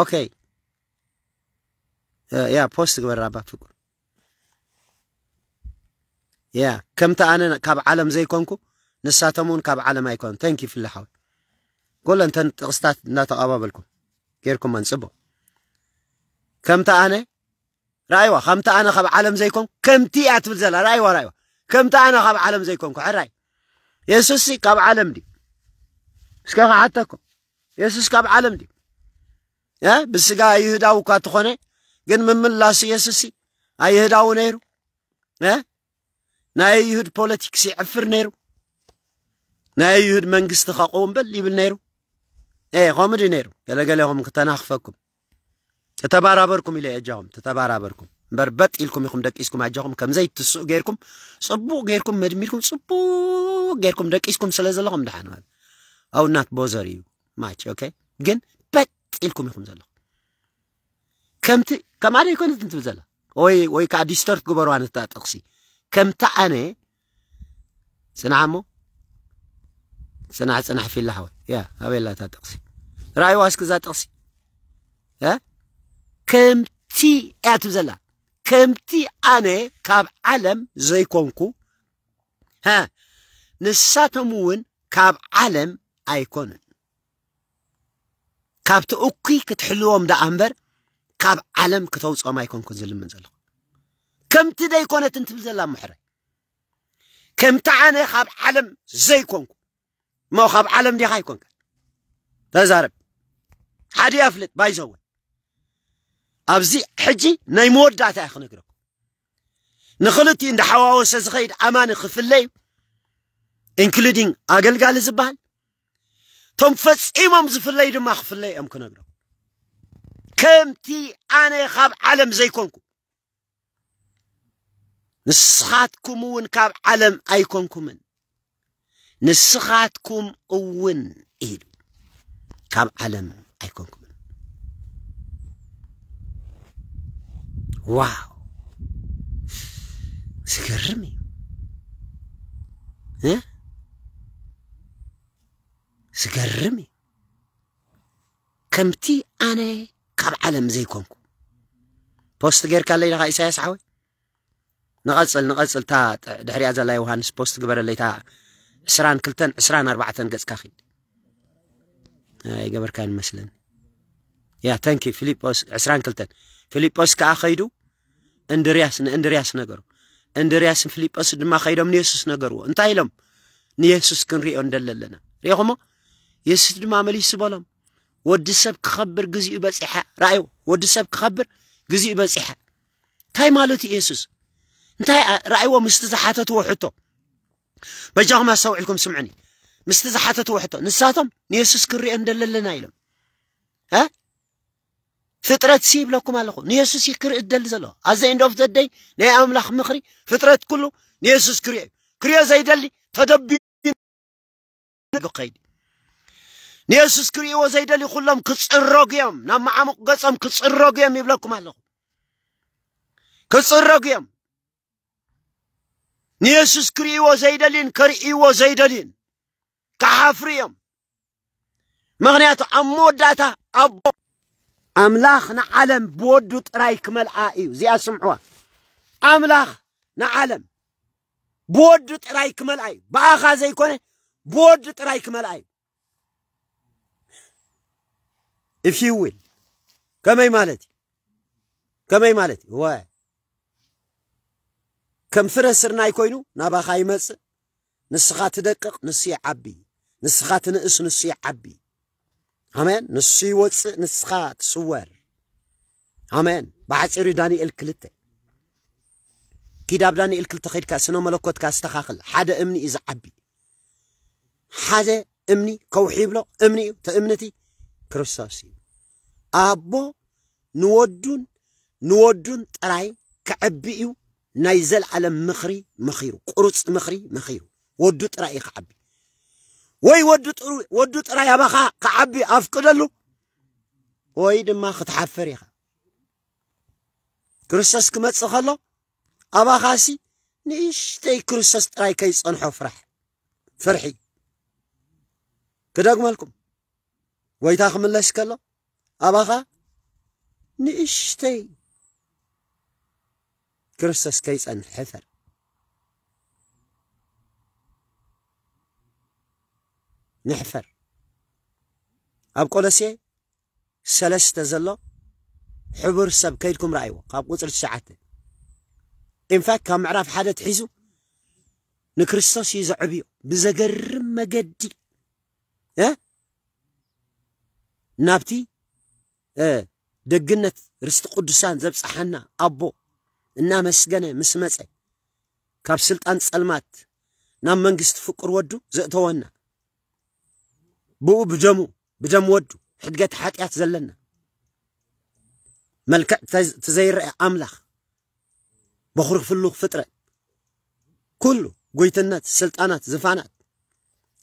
ኦኬ ያ ፖስት ግበራ ባ ፍቁር ያ ከምቲ ኣነ ካብ ዓለም ዘይኮንኩ ንሳቶም እውን ካብ ዓለም ኣይኮኑ ተንኪ ፍልሓዊ ጎሎ እንተን ጥቕስታት እናተቐባበልኩም ጌርኩመን ፅቡቅ ከምቲ ኣነ رايوا خمتا انا خب عالم زيكم كمتي اعتبر إيه زلا رايوا رايوا كمتا انا خب عالم زيكم كو حراي يسوسي إيه كاب عالم دي اسكا عاتكم يسوس كاب عالم دي يا بسكا يهداو كاتخوني جن من من لاس يسوسي ايهداو نيرو ها ناي يهد بوليتيكس يعفر نيرو ناي يهد منجستخا قوم بل يبل نيرو ايه غامدي نيرو قال قال لهم كتنا خفاكم تتبارابركم إلى أجاهم تتبارابركم بربت إلكم يكم دك إسكم أجاهم كم زي تسو غيركم صبو غيركم مدميركم صبو غيركم دك إسكم لهم دحان أو نات بوزاريو ماتش أوكي جن بت إلكم يكم زلهم كم ت كم عاد يكون أنت بزلا وي وي كعدي ستارت قبر وانا تاع تقصي كم تعنى سنعمو سنع سنع في اللحوة يا هاي لا تاع تقصي رأي واسك زاد تقصي ها أه؟ ከምቲ እያ ትብ ዘላ ከምቲ ኣነ ካብ ዓለም ዘይኮንኩ ንሳቶም እውን ካብ ዓለም ኣይኮንን ካብቲ እኩይ ክትሕልዎም ዳኣ እምበር ካብ ዓለም ክተውፅኦም ኣይኮንኩን ዝልምን ዘለኹ ከምቲ ደይኮነት እንትብል ዘላ ምሕረ ከምቲ ኣነ ካብ ዓለም ዘይኮንኩ እሞ ካብ ዓለም ዲኻ ይኮንካ ተዛረብ ሓደ ኣፍልጥ ባይዘውን أبزي حجي ناي مودعتا يا خنقرك نخلطي عند حواوس زخيد أمان خفلي including أجل قال زبال تم فس إمام زفلي دم خفلي أم كنقرك كم تي أنا خاب علم زي كونكو نسخات كمون كاب علم أي كونكم نسخاتكم وين إيد كاب علم أي كونكم ዋው ስገርም ስገርም ከምቲ ኣነ ካብ ዓለም ዘይኮንኩ ፖስት ጌርካ ኣለይ ኢለካ ኢሳያስ ዓወይ ንቐፅል ንቐፅል እታ ድሕሪያ ዘላ ዮሃንስ ፖስት ግበረለይ እታ ዕስራን ክልተን ዕስራን ኣርባዕተን ገፅካ ኺድ ይገበርካ ይመስለኒ ያ ተንኪ ፊልጶስ ዕስራን ክልተን ፊልጶስ ከዓ ኸይዱ እንድርያስ እንድርያስ ነገሩ እንድርያስን ፊልጶስ ድማ ከይዶም ንየሱስ ነገርዎ እንታይ ኢሎም ንየሱስ ክንሪኦ እንደለለና ሪኢኹሞ የሱስ ድማ መሊሱ በሎም ወዲ ሰብ ክኸብር ግዚኡ በፂሐ ረአዩ ወዲ ሰብ ክኸብር ግዚኡ በፂሐ እንታይ ማለት እዩ የሱስ እንታይ ረአይዎ ምስቲ ዝሓተትዎ ሕቶ በጃኹም ኣስተውዒልኩም ስምዕኒ ምስቲ ዝሓተትዎ ሕቶ ንሳቶም ንየሱስ ክንሪኦ እንደለለና ኢሎም فترات سيب لكم على خود نيسوس يكر الدل زلو از اند اوف ذا داي ناي املاخ مخري فترات كله نيسوس كري كريا زيد لي تدبي قيد نيسوس كري و زيد لي كلهم كصرق يوم نما عمق قصم كصرق يوم يبلكم على خود كصرق يوم نيسوس كري و زيد كري و زيد لي مغنيات عمو داتا ابو أملاخ نعلم بودو ترايك ملعا زي أسمعوا أملاخ نعلم بودو ترايك ملعا باخا زي كوني بودو ترايك ملعا if you will كما مالتي كما مالتي هو كم فرسر سرناي كوينو نابا خايمس نسخات دقق نسي عبي نسخات نقص نسي عبي آمين نسي وص نسخات صور آمين بعد سيري داني الكلتة كده بداني الكلتة خير كاسنو ملكوت كاس تخاخل حدا أمني إذا عبي حدا أمني كوحي بلو أمني تأمنتي كرساسي أبو نودون نودون تراي كعبيو نايزل على مخري مخيرو قرص مخري مخيرو ودو ترايخ عبي وي ودوت ودو ترى يا بخا كعبي افكدلو وي دما ختحفر يخا كرستس كمتس خلو ابا خاسي نيش تي كرستس تراي كي صنحو فرح فرحي كداك مالكم وي تاخم الله سكالو ابا خا نيش تي كرستس كي صنحفر نحفر اب قلسي سلسته زلو حبر سب كيدكم رايوا قاب قصر الساعات انفاك كان معرف حدا تحزو نكريستوس يزعبيو بزقر مقدي اه نابتي اه دقنت رست قدسان زب صحنا ابو انا اسقنة مسمسة كاب سلطان سلمات نام منقست فقر ودو زئتوانا بو بجمو بجمو ودو حدقات حاتيات زلنا ملكة تزير أملخ بخرج في اللغ فترة كله قويتنات سلطانات زفانات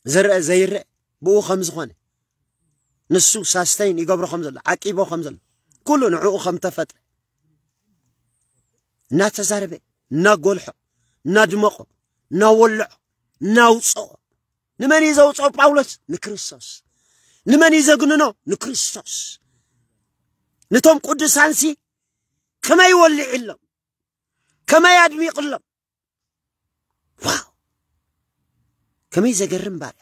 زرع زير بو خمس خوان نسو ساستين يقبر خمس الله عكيبو خمس الله كله نعوه خمتة فترة نا تزاربي نا قولحو نا دمقو نا ولعو نا وصوه لمن يزوجه باولوس لكريستوس لمن يزغننو لكريستوس نتوم قدسان سي كما يولع لهم كما يدميق لهم واو كما يزغرم بال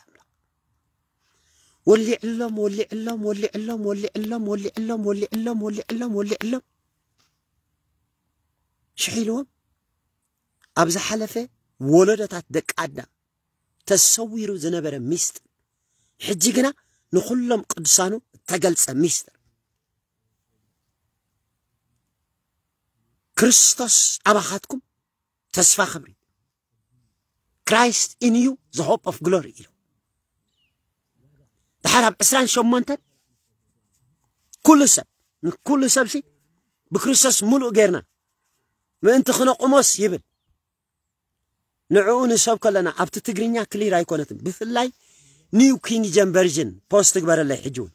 يملا علم لهم علم لهم علم لهم علم لهم علم لهم علم لهم علم لهم علم لهم شحيلهم ابز حلفه ولدت دقادنا تسويرو زنبرة ميستر حجيقنا نخلهم قدسانو تقلسة ميستر كريستوس أباخاتكم تسفى كريست إن يو the hope of glory تحارب إسران شمانتر كل سب كل سبسي بكريستوس ملو غيرنا من انت خنا يبن ንዕኡ ንሰብ ከለና ኣብቲ ትግርኛ ክሊር ኣይኮነትን ብፍላይ ኒው ኪንግ ጀም ቨርዥን ፖስት ግበረለይ ሕጂ እውን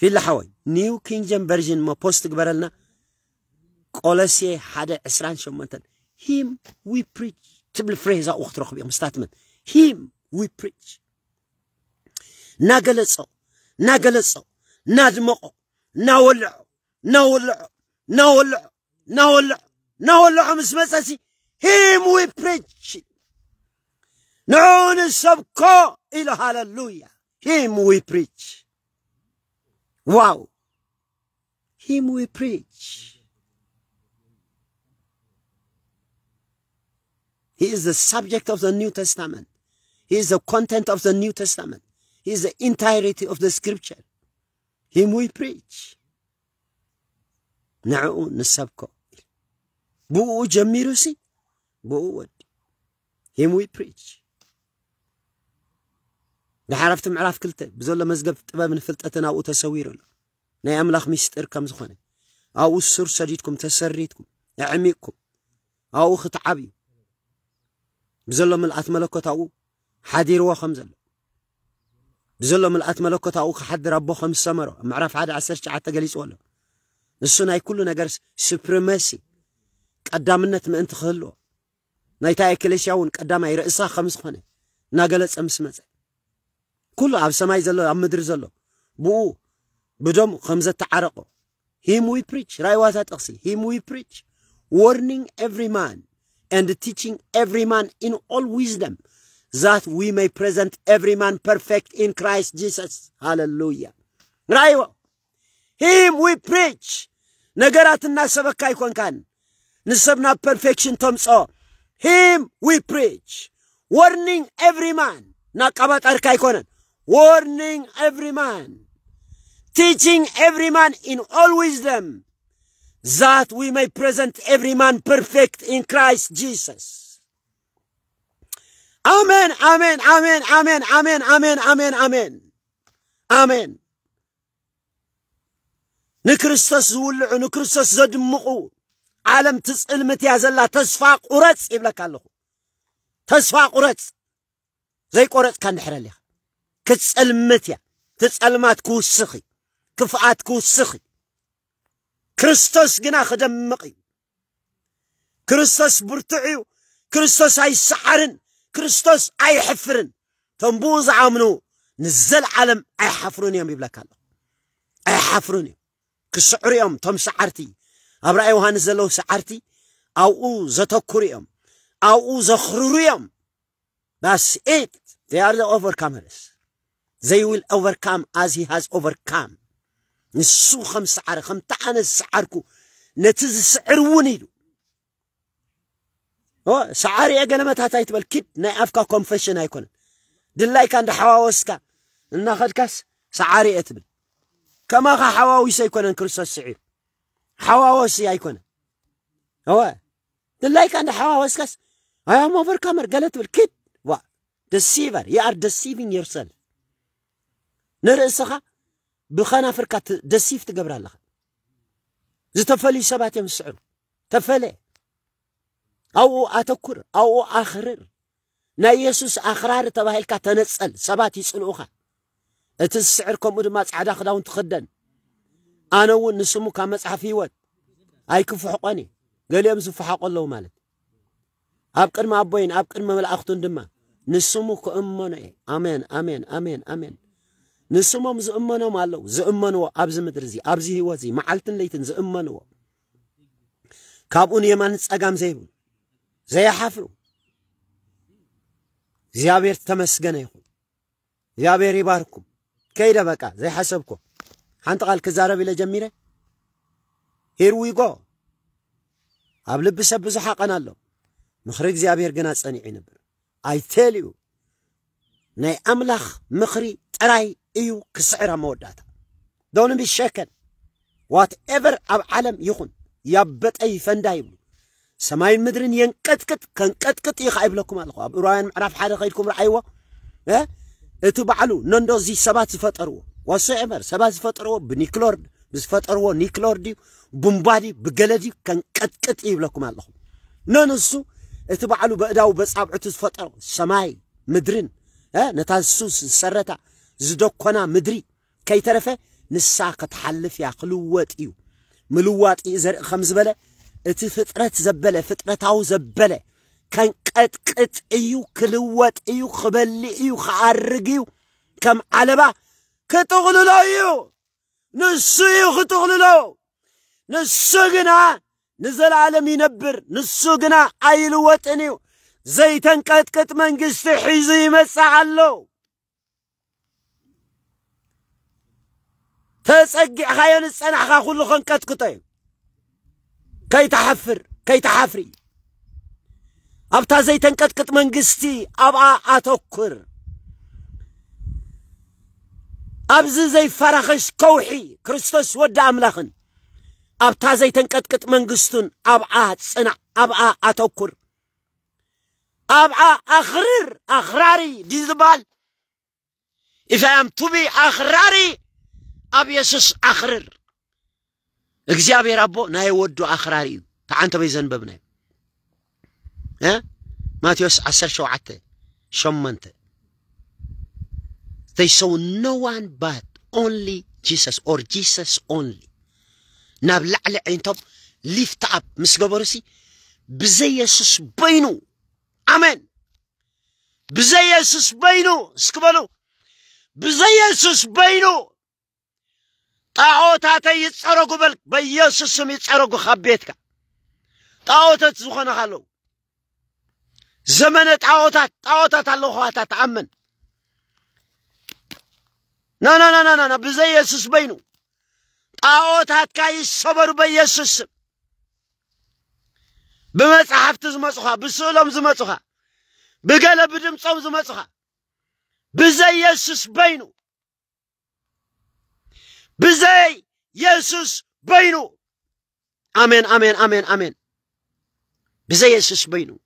ፊላ ሓወይ ኒው ኪንግ ጀም ቨርዥን ሞ ፖስት ግበረልና ቆለሴ ሓደ 28 ሂም ዊ ፕሪች ትብል ፍሬዝ ኣብኡ ክትረኽብ እዮም ስታትመንት ሂም ዊ ፕሪች ናገለጾ ናገለጾ ናድመቆ ናወልዖ ናወልዖ ናወልዖ ናወልዖ ናወልዖ ምስ መፀሲ Him we preach. None sabko il hallelujah. Him we preach. Wow. Him we preach. He is the subject of the New Testament. He is the content of the New Testament. He is the entirety of the scripture. Him we preach. نعو nisabko. Buu jamirusi. go word. وي بريتش preach. دحرفت معرف كلته بزلا مزجب طبا من فلطتنا او تسويرنا ناي املاخ ميستر كم زخنه او السر سجيتكم تسريتكم اعميكم او خطعبي بزلا ملأت ملكوتاو حديروا خم زلا بزلا ملأت ملكوتاو كحدر ربو خم سمرو معرف عاد عسر شعات تغليص ولا السنة ناي كل سبرماسي قدامنا تم ما انت خلو ናይታ ኤክሌስያ እውን ቀዳማይ ርእሳ ከም ዝኾነ እናገለፀ ምስ መፀ ኩሉ ኣብ ሰማይ ዘሎ ኣብ ምድሪ ዘሎ ብኡ ብደም ከም ዘተዓረቆ ሂም ዊ ፕሪች ራይዋታ ጥቕሲ ሂም ዊ ፕሪች ዋርኒንግ ኤቭሪ ማን ኤንድ ቲቺንግ ኤቭሪ ማን ኢን ኦል ዊዝደም ዛት ዊ ሜይ ፕሬዘንት ኤቭሪ ማን ፐርፌክት ኢን ክራይስት ጂሰስ ሃሌሉያ ራይዎ ሂም ዊ ፕሪች ነገራት እናሰበካ ይኮንካን ንሰብ ናብ ፐርፌክሽን ተምፅኦ him we preach, warning every man. Nakabat arkaikonan. Warning every man. Teaching every man in all wisdom, that we may present every man perfect in Christ Jesus. Amen, amen, amen, amen, amen, amen, amen, amen. አሜን ንክርስቶስ ዝውልዑ ንክርስቶስ ዘድምቑ عالم تسأل متي هزلا تصفى قرص يبلك الله تصفى قرص زي قرص كان نحر كتسأل متي تسأل ما تكون سخي كفعات كو سخي كريستوس جنا خدم مقي كريستوس برتعيو كريستوس اي سحرن كريستوس اي حفرن تنبوز عامنو نزل عالم اي حفرون يوم يبلك اي حفرون يوم كسعر يوم تم سعرتي ኣብ ራእየ ዮሃንስ ዘለዉ ሰዓርቲ ኣብኡ ዘተኩሩ እዮም ኣብኡ ዘኽርሩ እዮም ባስ ኢት ዘይ ኣር ዘ ኦቨርካመርስ ዘይ ዊል ኦቨርካም ኣዝ ሂ ሃዝ ኦቨርካም ንሱ ከም ሰዓረ ከምቲ ኣነ ዝሰዓርኩ ነቲ ዝስዕር እውን ኢሉ ሰዓሪ እየ ገለመታት ኣይትበል ኪድ ናይ ኣፍካ ኮንፌሽን ኣይኮነን ድላይካ እንዳሓዋወስካ እናኸድካስ ሰዓሪ እየ ትብል ከማኻ ሓዋዊሰ ኣይኮነን ክርስቶስ ስዒሩ حواوس يكون هو دلايك عند حواوس كاس I am overcomer قالت بالكد وا deceiver you are deceiving yourself ንርእስኻ ብኸናፍርካ ደሲፍ ትገብር ኣለኻ ዝተፈልዩ ሰባት እዮም ዝስዕሩ ተፈለ ኣብኡ ኣተኩር ኣብኡ ኣኽርር ናይ የሱስ ኣኽራሪ ተባሂልካ ተነፀል ሰባት ይፅልኡኻ እቲ ዝስዕር ከምኡ ድማ ፃዕዳ ክዳውን ትኽደን أنا ون نسمو كامس حفيوت أي كف حقاني قال يوم سف حق الله ومالت أبكر ما أبين أبكر ما ملأ أختن دمها نسمو كأمنا آمين آمين آمين آمين نسمو مز أمنا ماله ز أمنا وأبز مدرزي أبز هي وزي ما علتن ليتن ز أمنا كابون يمان سأقام زيه زي حفرو زيابير تمسقنا يقول زيابير يباركم كيدا بكا زي حسبكم ሓንቲ ቃል ክዛረብ ኢለ ጀሚረ ሄር ዊጎ ኣብ ልቢ ሰብ ብዙሕ ሓቐን ኣሎ ምኽሪ እግዚኣብሔር ግና ፀኒዑ ይነብር ኣይቴል እዩ ናይ ኣምላኽ ምኽሪ ጥራይ እዩ ክስዕር ኣብ መወዳእታ ዶን ቢሸከን ዋት ኤቨር ኣብ ዓለም ይኹን ያበጠይ ፈንዳ ይብሉ ሰማይን ምድርን የንቀጥቅጥ ከንቀጥቅጥ እዩ ኸ ይብለኩም ኣለኹ ኣብ ዕብራውያን ምዕራፍ ሓደ ኸይድኩም ረኣይዎ እቲ ባዕሉ ነንዶ እዚ ሰባት ዝፈጠርዎ وسعمر سبع فترو بنيكلورد فترو نيكلوردي بومبادي بجلدي كان قد قد يبلكم الله ننسو اتبعلو بأداو بصابعتو فترو سماي مدرن ها نتاسوس سرتا زدكونا مدري ترفه نسا حلف يا ملوات ملواتي زرق خمس بلا እቲ ፍጥረት ዘበለ ፍጥረታዊ ዘበለ ከንቀጥቅጥ እዩ ክልወጥ እዩ ክበሊ እዩ ክዓርግ እዩ كم علبة ከተቑልለዩ ንሱ እዩ ክትቑልለው ንሱ ግና ንዘለዓለም ይነብር ንሱ ግና ኣይልወጥን እዩ ዘይተንቀጥቅጥ መንግስቲ ሒዙ ይመጽእ ኣሎ ተጸጊዕኻዮ ንጸናሕኻ ኩሉ ኸንቀጥቅጦ እዩ ከይተሓፍር ከይተሓፍሪ ኣብታ ዘይተንቀጥቅጥ መንግስቲ ኣብኣ ኣተኩር ኣብዚ ዘይፈራኽሽ ከውሒ ክርስቶስ ወዲ ኣምላኽን ኣብታ ዘይተንቀጥቅጥ መንግስቱን ኣብኣ ፅናዕ ኣብኣ ኣተኩር ኣብኣ ኣኽርር ኣኽራሪ ድ ዝበሃል ኢፍ ኣም ቱቢ ኣኽራሪ ኣብ የሱስ ኣኽርር እግዚኣብሔር ኣቦ ናይ ወዱ ኣኽራሪ እዩ ተዓንተ በይ ዘንበብናዩ ማቴዎስ 17 8 They saw no one but only ጂሰስ ኦር ጂሰስ ኦንሊ ናብ ላዕሊ ዓይነቶም ሊፍት ኣፕ ምስ ገበሩ ሲ ብዘየሱስ በይኑ ኣሜን ብዘየሱስ በይኑ እስክበሉ ብዘየሱስ በይኑ ጣዖታተይ ይፀረጉ በል በኢየሱስም ይፀረጉ ካብ ቤትካ ጣዖታት ዝኾነ ካለዉ ዘመነ ጣዖታት ጣዖታት ኣለኹ ኸዋታ ተኣምን نا نا نا نا نا بزي يسوس بينو طاوت هاتكا يسوبر بي يسوس بمسحف تزمسوها بسولم زمسوها بقالة بدمسو زمسوها بزي يسوس بينو بزي يسوس بينو آمين آمين آمين آمين بزي يسوس بينو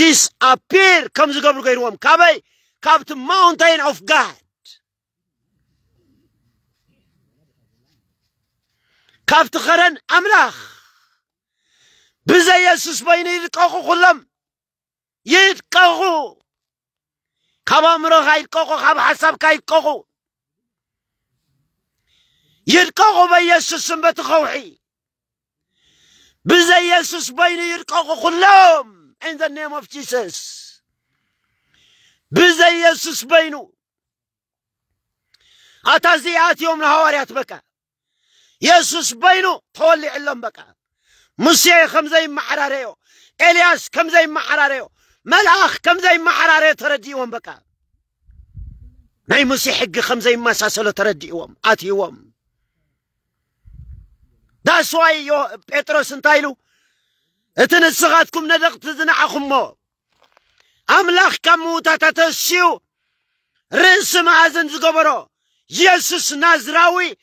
disappear كم زقبل غيروهم كابي ካብቲ ማውንታይን ኦፍ ጋድ ካብቲ ኸረን ኣምላኽ ብዘየሱስ በይኒ ይድቀቑ ኹሎም ይድቀቑ ካብ ኣእምሮኻ ይድቀቑ ካብ ሓሳብካ ይድቀቑ ይድቀቑ በኢየሱስ ስም በቲ ኸውሒ ብዘየሱስ በይኒ ይድቀቑ ኹሎም in the name of Jesus. بزي يسوس بينو اتازيات يوم نهواريات بكا يسوس بينو تولي علم بكا موسيه كم زي محراريو الياس كم زي محراريو ملاخ كم زي محراريو ترديوهم بكا ناي موسي حق خم زي ما ساسلو ترديوهم اتيوهم داسواي يو بيتروس انتايلو اتنسغاتكم ندغت زنعكم مو أملاخ كموتا تتسيو رنس مازن زغبرو يسس نازراوي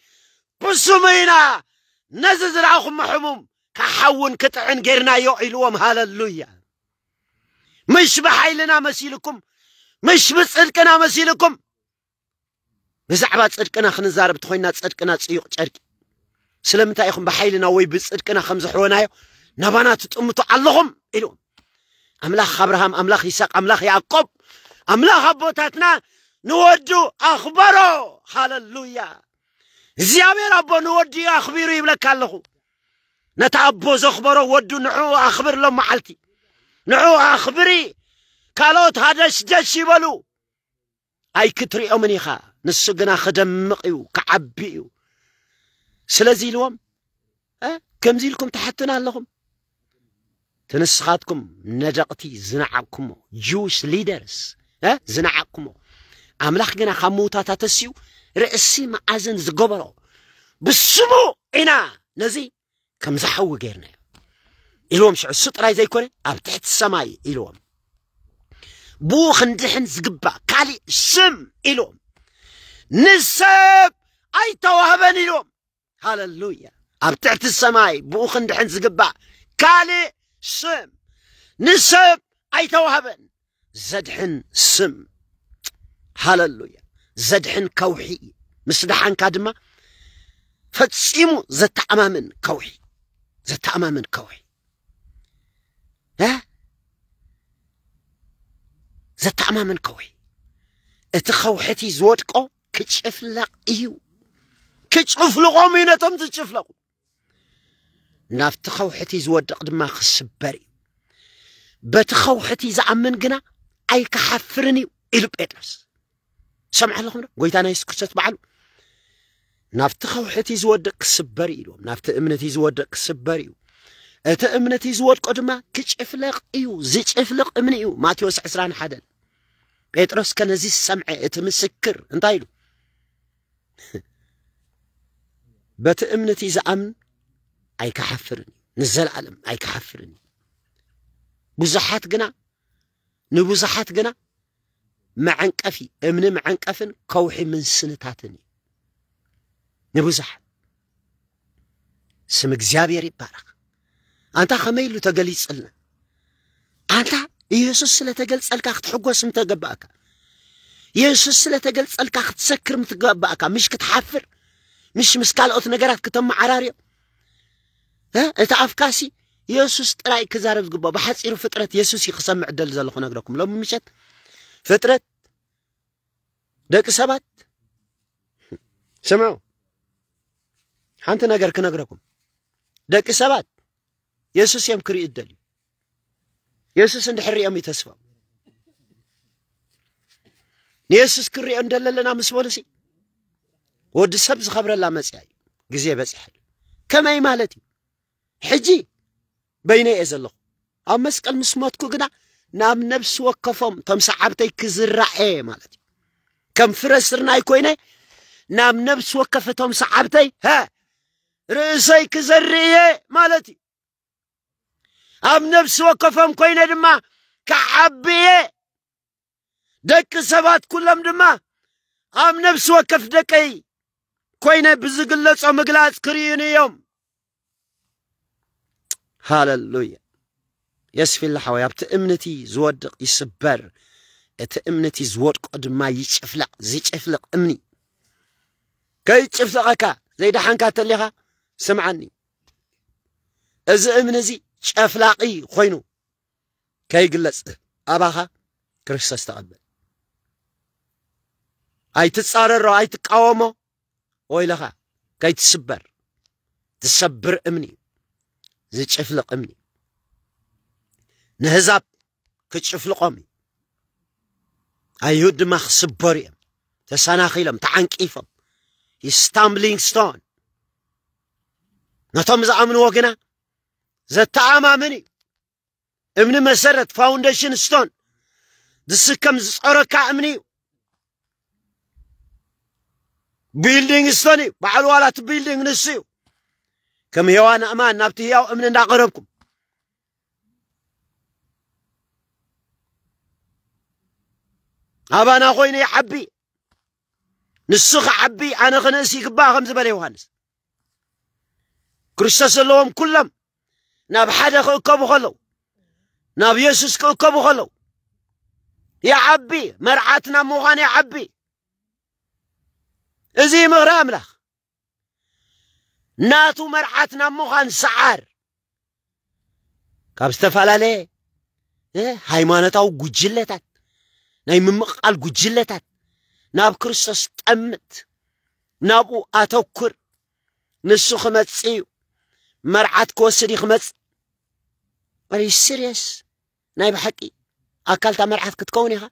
بسمينا نزز راخو محموم كحون كتعن غيرنا يو إلوام هاللويا مش بحيلنا مسيلكم مش بصدقنا مسيلكم بزعبا تصدقنا خنزارب تخوينا تصدقنا تسيوك تشاركي سلمتا يخم بحيلنا وي بصدقنا خمزحونا يو نبانا تتأمتو علهم إلوام املاخ ابراهام املاخ يساق املاخ يعقوب املاخ ابوتاتنا نوجو أخبارو هاللويا زيابير ابو نوجي اخبرو يبلك الله نتعبو زخبرو ودو نعو اخبر لو معلتي نعو اخبري كالوت هذا جش يبلو اي كتري امنيخا نسقنا خدمقيو كعبيو سلازيلوهم أه؟ كم زيلكم تحتنا لهم تنسخاتكم نجقتي زنعكم جوس ليدرز ها زنعكم املاح جنا خموتا تاتسيو رئسي ما ازن زغبرو بسمو انا نزي كم زحو غيرنا الوم شع السطراي زي كوني اب تحت السماي الوم بوخ ندحن زقبا كالي سم الوم نسب اي توهبن الوم هاللويا اب تحت السماي بوخ ندحن زقبا كالي سم نسب ايتوهبن زدحن سم هللويا زدحن كوحي مسدحن كادما فتسيمو زت امامن كوحي زت امامن كوحي ها زت امامن كوحي اتخوحتي زودكو كتشفلق ايو كتشفلقو مينتم تشفلقو ናብቲ ከውሕቲ ዝወድቕ ድማ ክስበር እዩ በቲ ከውሕቲ ዝኣምን ግና ኣይከሓፍርን እዩ ኢሉ ጴጥሮስ ሰምዐ ኣለኹም ዶ ጎይታ ናይ የሱስ ክርስቶስ በዓሉ ናብቲ ከውሕቲ ዝወድቕ ክስበር እዩ ኢልዎም ናብቲ እምነቲ ዝወድቕ ክስበር እዩ እቲ እምነቲ ዝወድቆ ድማ ክጭፍልቕ እዩ ዝጭፍልቕ እምኒ እዩ ማቴዎስ 21 ጴጥሮስ ከ ነዚ ሰምዐ እቲ ምስክር እንታይ ኢሉ በቲ እምነቲ ዝኣምን أي كحفرني نزل علم أي كحفرني بزحات قنا نبزحات قنا مع انكفي امن مع كافن كوحي من سنتاتني نبزح سمك زيابير يبارك أنت خميل تقلي سألنا أنت يسوس سلا تقلي سألك أختحق واسم تقباك يسوس سلا تقلي سألك أختسكر متقباك مش كتحفر مش مسكال أوت نقرات كتم عراري እቲ ኣፍካሲ የሱስ ጥራይ ክዛረብ ዝግባእ ብሓፂሩ ፍጥረት የሱስ እዩ ክሰምዕ ደሊ ዘለኹ ነግረኩም ሎሚ ምሸት ፍጥረት ደቂ ሰባት ስምዑ ሓንቲ ነገር ክነግረኩም ደቂ ሰባት የሱስ እዮም ክርኢ ደልዩ የሱስ እንድሕር ሪኦም እዩ ተስፋ ንየሱስ ክሪኦ እንደለለና ምስ በሉሲ ወዲ ሰብ ዝኸብረላ መፅያ እዩ ግዜ በፂሐ እዩ ከመይ ማለት እዩ حجي بيني ازلو امسك المسماتكو كدا نام نفس وقفهم تم سعبتي كزرع ايه مالتي كم ناي كويني نام نفس وقفتهم سعبتي ها رئيسي كزرعي مالتي ام نفس وقفهم كويني دما كعبي دك سبات كلهم دما ام نفس وقف دكي كويني بزقلت ومقلات كريوني يوم هاللويا يسفي الله حوايا بتأمنتي زودق يسبر اتأمنتي زودق قد ما يشفلق زي شفلق أمني كي شفلقك زي دحان كاتليها سمعني ازي أمنزي شفلقي خوينو كي قلس أباها كريستس تقبل اي تتصارره اي تقاومه ويلها كي تسبر تسبر أمني ዝጭፍልቕ እምኒ ንህዛብ ክጭፍልቖም እዩ ኣይሁድ ድማ ክስበሩ እዮም ተሰናኺሎም ተዓንቂፎም ስታምብሊንግ ስቶን ነቶም ዝኣምንዎ ግና ዘተኣማምን እዩ እምኒ መሰረት ፋውንዴሽን ስቶን ዝስከም ዝፀረካ እምኒ እዩ ቢልዲንግ ስቶን እዩ ባዕሉ ዋላት ቢልዲንግ ንሱ እዩ كم هيوان أمان نابتي ياو أمن ناقربكم أبانا خوينا حبي نسخ حبي أنا خنسي كبا خمس بني يوهانس كريستوس اللهم كلهم ناب حدا كوكبو خلو ناب يسوس كوكبو خلو يا عبي مرعاتنا موغان يا عبي ازي مغرام لخ ناتو مرعتنا مخان سعر كاب استفال عليه هاي ما نتاو قجلتات ناي من مقال قجلتات ناب كرسوس تأمت نابو أتوكر نسو خمت سيو مرعت كوسري خمت ولي سيريس ناي بحكي أكلت مرعت كتكوني ها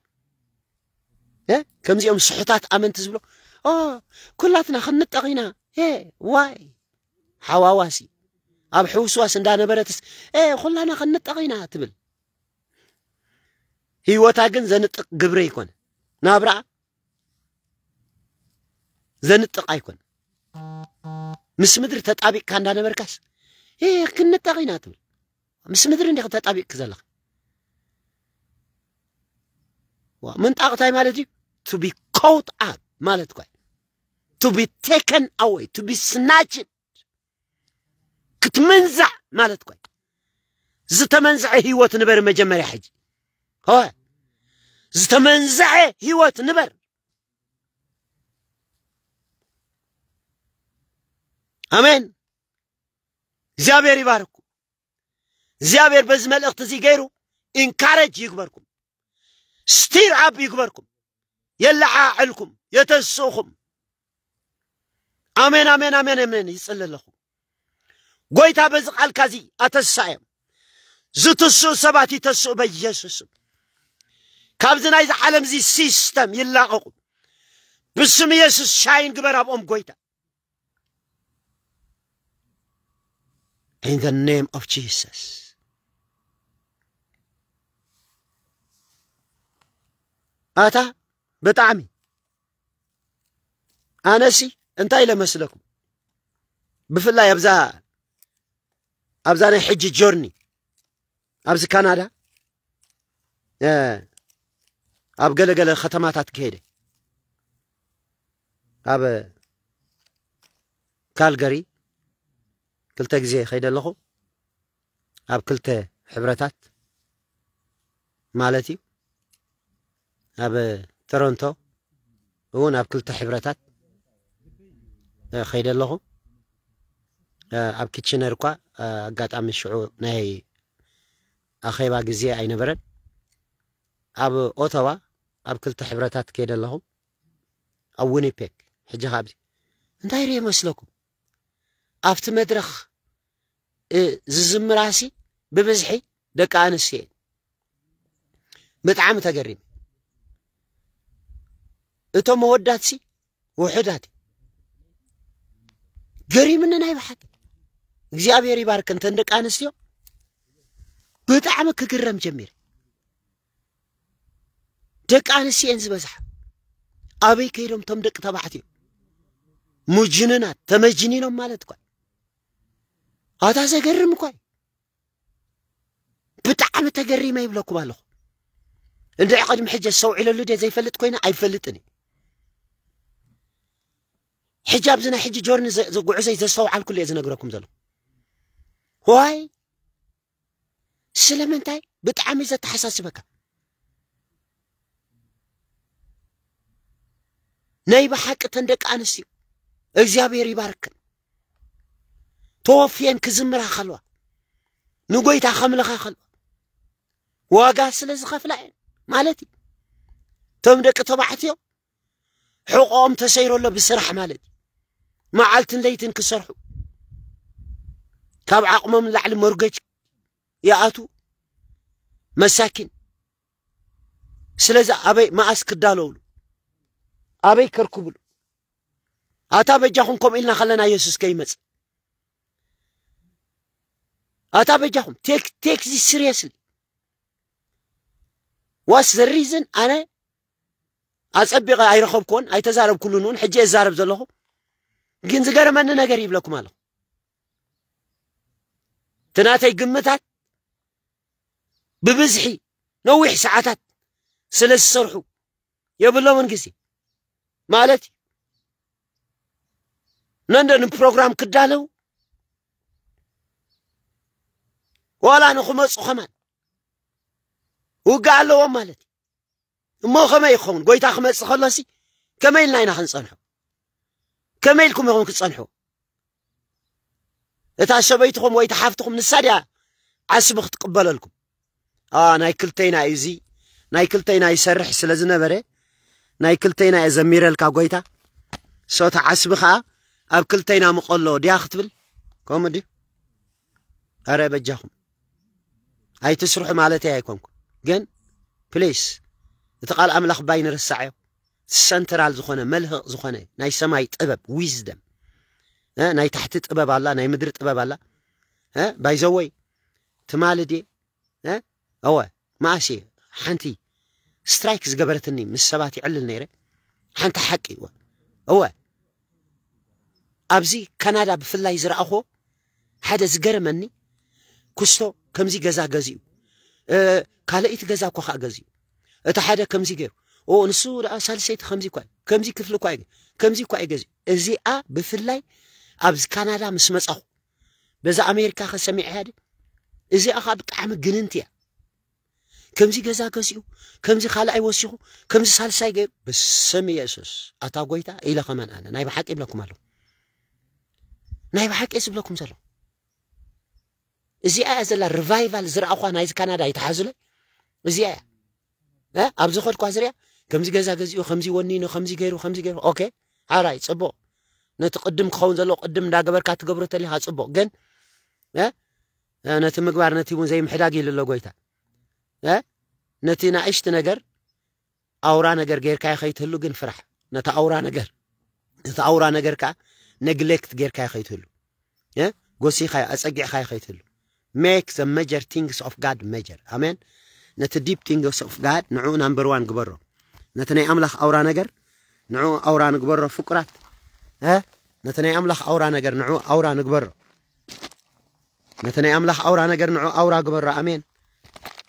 إيه كم زيهم صحتات أمن تزبلو أوه كلاتنا خنت أغينا إيه واي ሓዋዋሲ ኣብ ሕውስዋስ እንዳነበረትስ ኩላና ክንጥቕ ኢና ትብል ህይወታ ግን ዘንጥቕ ግብሪ ኣይኮነ ናብራ ዘንጥቕ ኣይኮነ ምስ ምድሪ ተጣቢቕካ እንዳነበርካስ ክንጠቕ ኢና ትብል ምስ ምድሪ እንዲ ተጣቢቕክ ዘለኻ ምንጣቕ እንታይ ማለት እዩ ቱ ቢ ኮውት ኣብ ማለት ኳ ቱ ቢ ቴከን ኣወይ ቱ ቢ ስናችን ክትመንዛዕ ማለት ኮይ ዝተመንዝዐ ሂወት ንበር መጀመርያ ሕጂ ሆ ዝተመንዝዐ ሂወት ንበር ኣሜን እግዚኣብሔር ይባርኩም እግዚኣብሔር በዚ መልእኽቲ እዚ ገይሩ ኢንካረጅ ይግበርኩም ስቲር ኣብ ይግበርኩም የለዓዕልኩም የተስእኹም ኣሜን ኣሜን ኣሜን ኣሜን ይፅሊ ኣለኹም ጎይታ በዚ ቃልካ እዚ ኣተስሳ እዮም ዝትስኡ ሰባት ይተስኡ በኢየሱስ ካብዚ ናይዚ ዓለም እዚ ሲስተም ይላቐቑ ብስም ኢየሱስ ሻይን ግበር ኣብኦም ጎይታ in the name of Jesus ኣታ ብጣዕሚ ኣነሲ እንታይ ለመስለኩም ብፍላይ ኣብዛ أبزاني حجي جورني أبز كندا أب قلة قلة ختمات هتكيرة أب كالجاري كلتا جزية خيدا لخو أب كلتا حبرتات مالتي أب تورونتو هون أب كلتا حبرتات خيدا لخو ኣብ ኪችነር እኳ ኣጋጣሚ ሽዑ ናይ ኣኼባ ግዜ ኣይነበረን ኣብ ኦቶዋ ኣብ ክልተ ሕብረታት ከይደ ኣለኹ ኣብ ዊኒፔክ ሕጂ ካብዚ እንታይ ርአ መስለኩም ኣብቲ መድረኽ ዝዝምራሲ ብብዝሒ ደቂ ኣንስትዮ እየን ብጣዕሚ ተገሪም እቶም መወዳትሲ ውሑዳት ገሪምኒ ናይ ባሓቂ እግዚአብሔር ይባርክን። ትንድቅ አንስትዮ በጣም ክግረም ጀሚር ደቂ ኣንስትዮ እየን ዝበዝሓ ኣበይ ከይዶም እቶም ደቂ ተባዕትዮ ሙጅንናት ተመጅኒኖም ማለት እኳ ኣታ ዘገርም እኳ ብጣዕሚ ተገሪመ ይብለኩም ኣለኹ እንድዒ ቅድሚ ሕጀ ሰውዒለሉ ደ ዘይፈልጥ ኮይነ ኣይፈልጥን እዩ ሕጂ ኣብዚ ናይ ሕጂ ጆርኒ ዘጉዕዘይ ዘስተውዓልኩሉ እየ ዝነግረኩም ዘለኹ واي سلامتاي بتعمي ذات حساسي بكا ناي بحاكة تندك آنسي ازيابي ريبارك توفيان كزمرا خلوة نقويت خاملة خلوة واقاس لزخف لعين مالتي تمدك تبعتيو حقوم تسيروا له بسرح مالتي ما معالتن ليتن كسرحو ካብ ዓቕሞም ንላዕሊ መርገጭ ይኣቱ መሳኪን ስለዚ ኣበይ መኣስ ክዳለውሉ ኣበይ ከርክብሉ ኣታ በጃኹም ከምኡ ኢልና ከለና የሱስ ከይመፅ ኣታ በጃኹም ቴክዚ ሲሪየስሊ ዋስ ዘሪዝን ኣነ ኣፀቢቐ ኣይረኸብክዎን ኣይተዛረብኩሉን እውን ሕጂ እዛረብ ዘለኹ ግን ዝገርመኒ ነገር ይብለኩም ኣለኹ ትናተይ ግምታት ብብዝሒ ነዊሕ ሰዓታት ስለ ዝሰርሑ የብሎምን ግዜ ማለት እዩ ነንደን ፕሮግራም ክዳለው ዋላ ንኽመፁ ኸማን ውጋእ ኣለዎም ማለት እዩ እሞ ኸመይ ይኸውን ጎይታ ክመፅእ ከሎሲ ከመይ ኢልና ኢና ክንፀንሖ ከመይ ኢልኩም ይኹም ክትፀንሑ እታ ሰበይትኹም ወይ ተሓፍትኹም ንሳ ድያ ዓስቢ ክትቅበለልኩም ናይ ክልተይና እዩ እዚ ናይ ክልተይና ይሰርሕ ስለ ዝነበረ ናይ ክልተይና እየ ዘሚረልካ ጎይታ ሶታ ዓስቢ ከዓ ኣብ ክልተይና ምቐሎ ድያ ክትብል ከምኡ ድዩ ኣረ በጃኹም ኣይትስርሑ ማለት እየ ኣይኮንኩም ግን ፕሌስ እቲ ቃል ኣምላኽ ባይ ንርስዕ እዮ ሰንትራል ዝኾነ መልህቕ ዝኾነ ናይ ሰማይ ጥበብ ዊዝደም ናይ ታሕቲ ጥበብ ኣላ ናይ ምድሪ ጥበብ ኣላ ባይዘወይ ትማል ድየ እወ መኣስ ሓንቲ ስትራይክ ዝገበረትኒ ምስ ሰባት ይዕልል ነይረ ሓንቲ ሓቂ እወ እወ ኣብዚ ካናዳ ብፍላይ ዝረኣኽዎ ሓደ ዝገርመኒ ክስቶ ከምዚ ገዛ ገዚኡ ካልአይቲ ገዛ እኮ ከዓ ገዚኡ እቲ ሓደ ከምዚ ገይሩ ንሱ ንሳልሰይቲ ከምዚ እኳ ከምዚ ክፍሊ እኳ ከምዚ እኳ እዩ ገዚኡ እዚኣ ብፍላይ ኣብዚ ካናዳ ምስ መጻኹ በዛ ኣሜሪካ ከሰሚዐ ያደ እዚኣ ኸ ብጣዕሚ ግንንቲ እያ ከምዚ ገዛ ገዚኡ ከምዚ ካልኣይ ወሲኹ ከምዚ ሳልሳይ ገይሩ ብስም ኢየሱስ ኣታ ጎይታ ኢለ ኸመንኣነ ናይ ብሓቂ ይብለኩም ኣለኹ ናይ ብሓቂ ዝብለኩም ዘሎ እዚኣ እያ ዘላ ሪቫይቫል ዝረኣኹ ናይዚ ካናዳ ይተሓዝለ እዚኣ እያ ኣብዚ ኸድኳ ዝርያ ከምዚ ገዛ ገዚኡ ከምዚ ወኒኑ ከምዚ ገይሩ ከምዚ ገይሩ ኦኬ ኣራይ ፅቡቕ ነቲ ቅድም ክኸውን ዘለዎ ቅድም እንዳገበርካ ትገብሮ ተሊኻ ፅቡቅ ግን ነቲ ምግባር ነቲ እውን ዘይምሕዳግ ኢሉ ኣሎ ጎይታ ነቲ ናእሽቲ ነገር ኣውራ ነገር ጌርካ ይኸይትህሉ ግን ፍራሕ ነቲ ኣውራ ነገር ነቲ ኣውራ ነገር ከዓ ነግሌክት ጌርካ ይኸይትህሉ ጎሲኻ ኣፀጊዕካ ይኸይትህሉ ሜክ ዘ መጀር ቲንግስ ኦፍ ጋድ መጀር ኣሜን ነቲ ዲፕ ቲንግስ ኦፍ ጋድ ንዕኡ ናምበር ዋን ግበሮ ነቲ ናይ ኣምላኽ ኣውራ ነገር ንዕኡ ኣውራ ንግበሮ ፍቁራት ها نتني أملاح أورا نجر نعو أورا نجبر نتني أملاح أورا نجر نعو أورا جبر آمين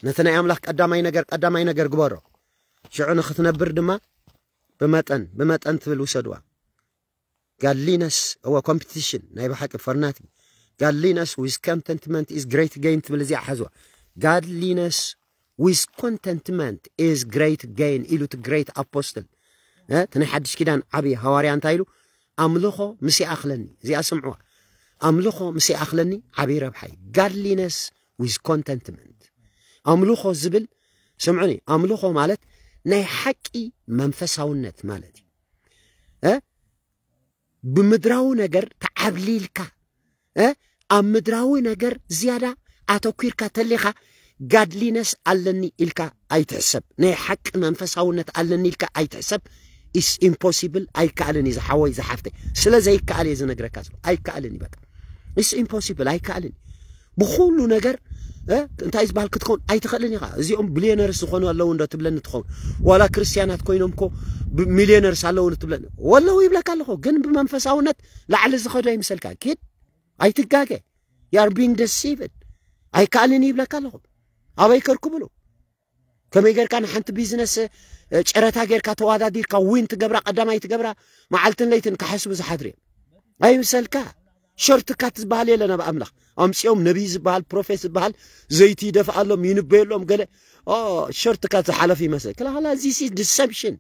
نتني أملاح قدامي نجر قدامي نجر جبر شو عنا خذنا بردمة بمتن بمتن تبل وسدوا قال لينس هو كومبيتيشن نايب حق فرناتي قال لينس ويز كونتنتمنت از جريت جين تبل زي حزوة قال لينس ويز كونتنتمنت از جريت جين إلو تجريت أبوستل ها تني كده عبي هواري أنت إلو ኣምልኾ ምስ ይኣኽለኒ እዚኣ ስምዑዋ ኣምልኾ ምስ ይኣኽለኒ ዓብዪ ረብሓ እዩ ጋድሊነስ ዊዝ ኮንተንትመንት ኣምልኾ ዝብል ስምዑኒ ኣምልኾ ማለት ናይ ሓቂ መንፈሳውነት ማለት እዩ ብምድራዊ ነገር ተዓብሊልካ ኣብ ምድራዊ ነገር ዝያዳ ኣተኲርካ ተሊኻ ጋድሊነስ ኣለኒ ኢልካ ኣይትሕሰብ ናይ ሓቂ መንፈሳውነት ኣለኒ ኢልካ ኣይትሕሰብ ኢስ ኢምፖሲብል ኣይከኣልን እዩ ዝሓወይ ዝሓፍተ ስለዘይከኣል እየ ዝነግረካ ዘሎ ኣይከኣልን እዩ በቃ ኢስ ኢምፖሲብል ኣይከኣልን እዩ ብኩሉ ነገር እንታይ ዝበሃል ክትከውን ኣይትኽእልን ኢኻ እዚኦም ብሊዮነርስ ዝኾኑ ኣለዉ እንዶ ትብለኒ ትኸውን ዋላ ክርስትያናት ኮይኖም ኮ ሚልዮነርስ ኣለዉ ትብለኒ ወለዉ ይብለካ ኣለኹ ግን ብመንፈሳውነት ላዕሊ ዝኸዶ ይምሰልካ ኪድ ኣይትጋገ ያር ቢንግ ደሲቭድ ኣይከኣልን ይብለካ ኣለኹ ኣበይ ከርክብሉ كمي غير كان حنت بيزنس شرتا غير كتوادا دير كا وين تقبرا قدامي تقبرا ما علتن ليتن كحسب زحدري اي مسلكا شورت كاتز بالي لنا باملخ امسيوم نبي زبال بروفيس بال زيتي دفع لهم ينبيلهم قال اه شورت كاتز حلفي مسك كلا هلا زي سي ديسبشن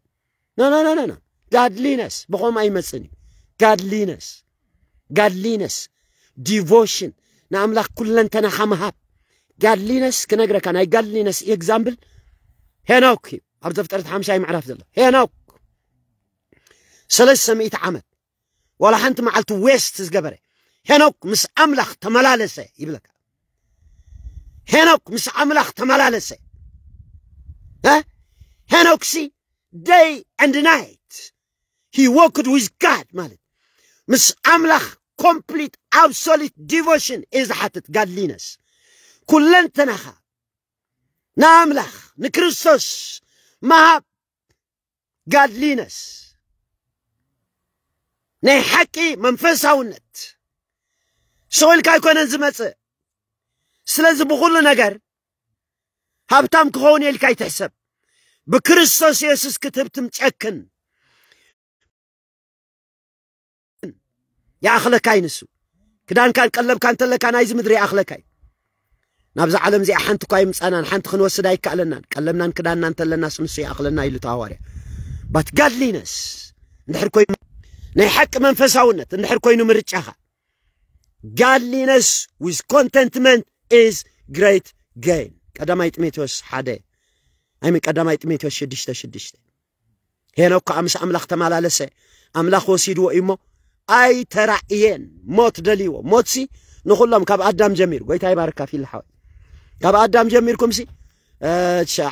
لا لا لا لا جادلينس بقوم اي مسني جادلينس جادلينس ديفوشن نعملك كل انت نحمها جادلينس كنقرا كان اي جادلينس اكزامبل إيه ሄኖክ እዩ ኣብ ዘፍጥረት ሓምሻይ መዕራፍ ዘሎ ሄኖክ ሰለስተ ሚእቲ ዓመት ዋላ ሓንቲ መዓልቲ ዌስት ዝገበረ ሄኖክ ምስ ኣምላኽ ተመላለሰ ይብለካ ሄኖክ ምስ ኣምላኽ ተመላለሰ ሄኖክ ሲ ደይ ኤንድ ናይት ሂ ወክድ ዊዝ ጋድ ማለት ምስ ኣምላኽ ኮምፕሊት ኣብሶሊት ዲቮሽን እዩ ዝሓትት ጋድሊነስ ኩለንተናኻ ناملخ نعم نكرسوس مهب قاد لينس من حكي منفس هونت شغل كاي كون انزمتس سلنز بغول نقر هابتام كغوني الكاي تحسب بكرسوس يسوس كتبتم تشكن يا أخلاك كاينسو كدان كان كلب كان تلا كان عايز مدري أخلاك كاين نبز عالم زي حنت قايم سنان حنت خنوس دايك علنا كلمنا كذا نان تل الناس نسي أخلنا يلو تعواري بتقلينس نحر قايم نحك من فساونة نحر قايم مرتشها قلينس with contentment is great gain كذا ما يتميتوس حدا أي من كذا ما يتميتوس شدشته شدشته هنا قامس أملاخ تمال على سه أملاخ وسيدو إما أي ترعين موت دليو موت سي نخلهم كاب أدم جميل ويتاي بارك في الحوي ካብ ኣዳም ጀሚርኩምሲ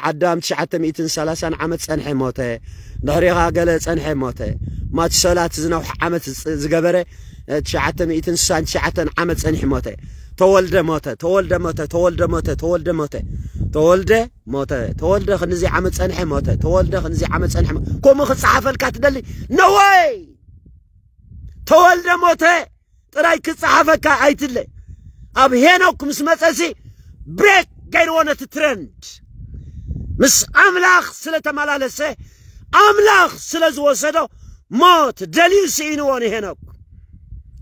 ኣዳም 930 ዓመት ፀንሐ ሞተ ድሕሪኻ ገለ ፀንሐ ሞተ ማቲ ሰላት ዝነውሕ ዓመት ዝገበረ 969 ዓመት ፀኒሕ ሞተ ተወልደ ሞተ ተወልደ ሞተ ተወልደ ሞተ ተወልደ ሞተ ተወልደ ሞተ ተወልደ ክንዚ ዓመት ፀንሐ ሞተ ተወልደ ክንዚ ዓመት ፀንሐ ከምኡ ክፀሓፈልካ ትደሊ ነወይ ተወልደ ሞተ ጥራይ ክፀሓፈካ ኣይትለ ኣብ ሄኖክ ምስ መፀሲ ብሬክ ገይርዎ ነቲ ትረንድ ምስ ኣምላኽ ስለ ተመላለሰ ኣምላኽ ስለ ዝወሰዶ ሞት ደልዩ ስኢንዎ ንሄኖክ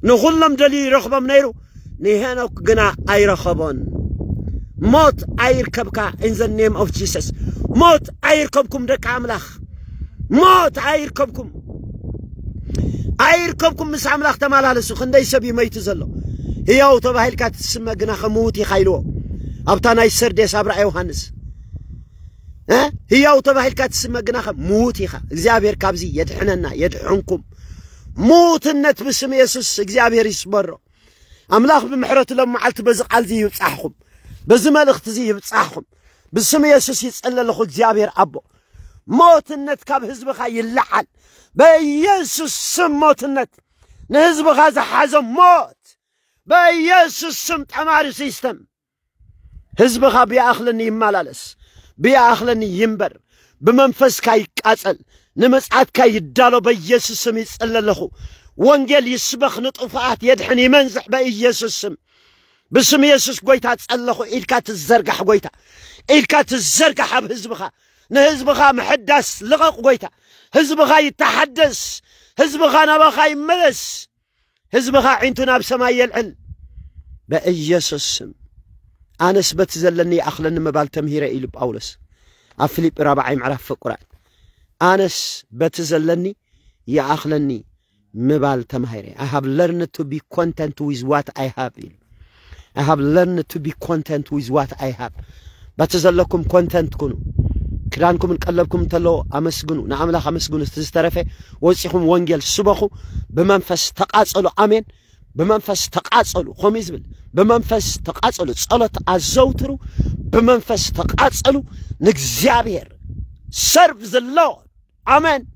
ንኹሎም ደልዩ ይረኽቦም ነይሩ ንሄኖክ ግና ኣይረኸቦን ሞት ኣይርከብካ ኢን ዘ ኔም ኦፍ ጂሰስ ሞት ኣይርከብኩም ደቂ ኣምላኽ ሞት ኣይርከብኩም ኣይርከብኩም ምስ ኣምላኽ ተመላለሱ ክንደይ ሰብ ይመይቱ ዘሎ ህያው ተባሂልካ ትስመ ግና ከምውት ኢኻ ኢልዎ ኣብታ ናይ ሰርዴስ ኣብራኣ ዮሃንስ ህያው ተባሂልካ ትስመ ግና ኸ ሙት ኢኻ እግዚኣብሔር ካብዚ የድሕነና የድሕንኩም ሙትነት ብስም የሱስ እግዚኣብሔር ይስበሮ ኣምላኽ ብምሕረቱ ለመዓልቲ በዚ ቃል እዚ ይብፃሕኹም በዚ መልእኽቲ እዚ ይብፃሕኹም ብስም የሱስ ይጸለ ኣለኹ እግዚኣብሔር ኣቦ ሞትነት ካብ ህዝብኻ ይለዓል በኢየሱስ ስም ሞትነት ንህዝብኻ ዝሓዞ ሞት በኢየሱስ ስም ጠማሪ ሲስተም ህዝብኻ ብያእኽለኒ ይመላለስ ብያእኽለኒ ይንበር ብመንፈስካ ይቃጸል ንምጽዓትካ ይዳሎ በኢየሱስ ስም ይጸለ ኣለኹ ወንጌል ይስበኽ ንጥፉኣት የድሕን ይመንዝሕ በኢየሱስ ስም ብስም ኢየሱስ ጐይታ ጸለኹ ኢልካ ትዘርጋሕ ጐይታ ኢልካ ትዘርጋሕ ኣብ ህዝብኻ ንህዝብኻ ምሕዳስ ልቐቕ ጐይታ ህዝብኻ ይተሓደስ ህዝብኻ ናባኻ ይመለስ ህዝብኻ ዒንቱ ናብ ሰማይ የልዕል በኢየሱስ ስም ኣነስ በቲ ዘለኒ ይኣኽለኒ ምባል ተምሂረ ኢሉ ጳውሎስ ኣብ ፊልጵ ራብዓይ ምዕራፍ ፍቁራይ ኣነስ በቲ ዘለኒ ይኣኽለኒ ምባል ተማሂረ ኣይ ሃብ ለርን ቱ ቢ ኮንተንት ዊዝ ዋት ኣይ ሃብ ኢሉ ኣይ ሃብ ለርን ቱ ቢ ኮንተንት ዊዝ ዋት ኣይ ሃብ በቲ ዘለኩም ኮንተንት ኩኑ ክዳንኩምን ቀለብኩም እንተለዎ ኣመስግኑ ንኣምላኽ ኣመስግኑ እቲ ዝተረፈ ወፂኹም ወንጌል ስበኹ ብመንፈስ ተቓፀሉ ኣሜን بمنفس تقاصلو خميزبل بمنفس تقاصلو صلات عزوترو بمنفس تقاصلو نكزيابير serve the Lord آمين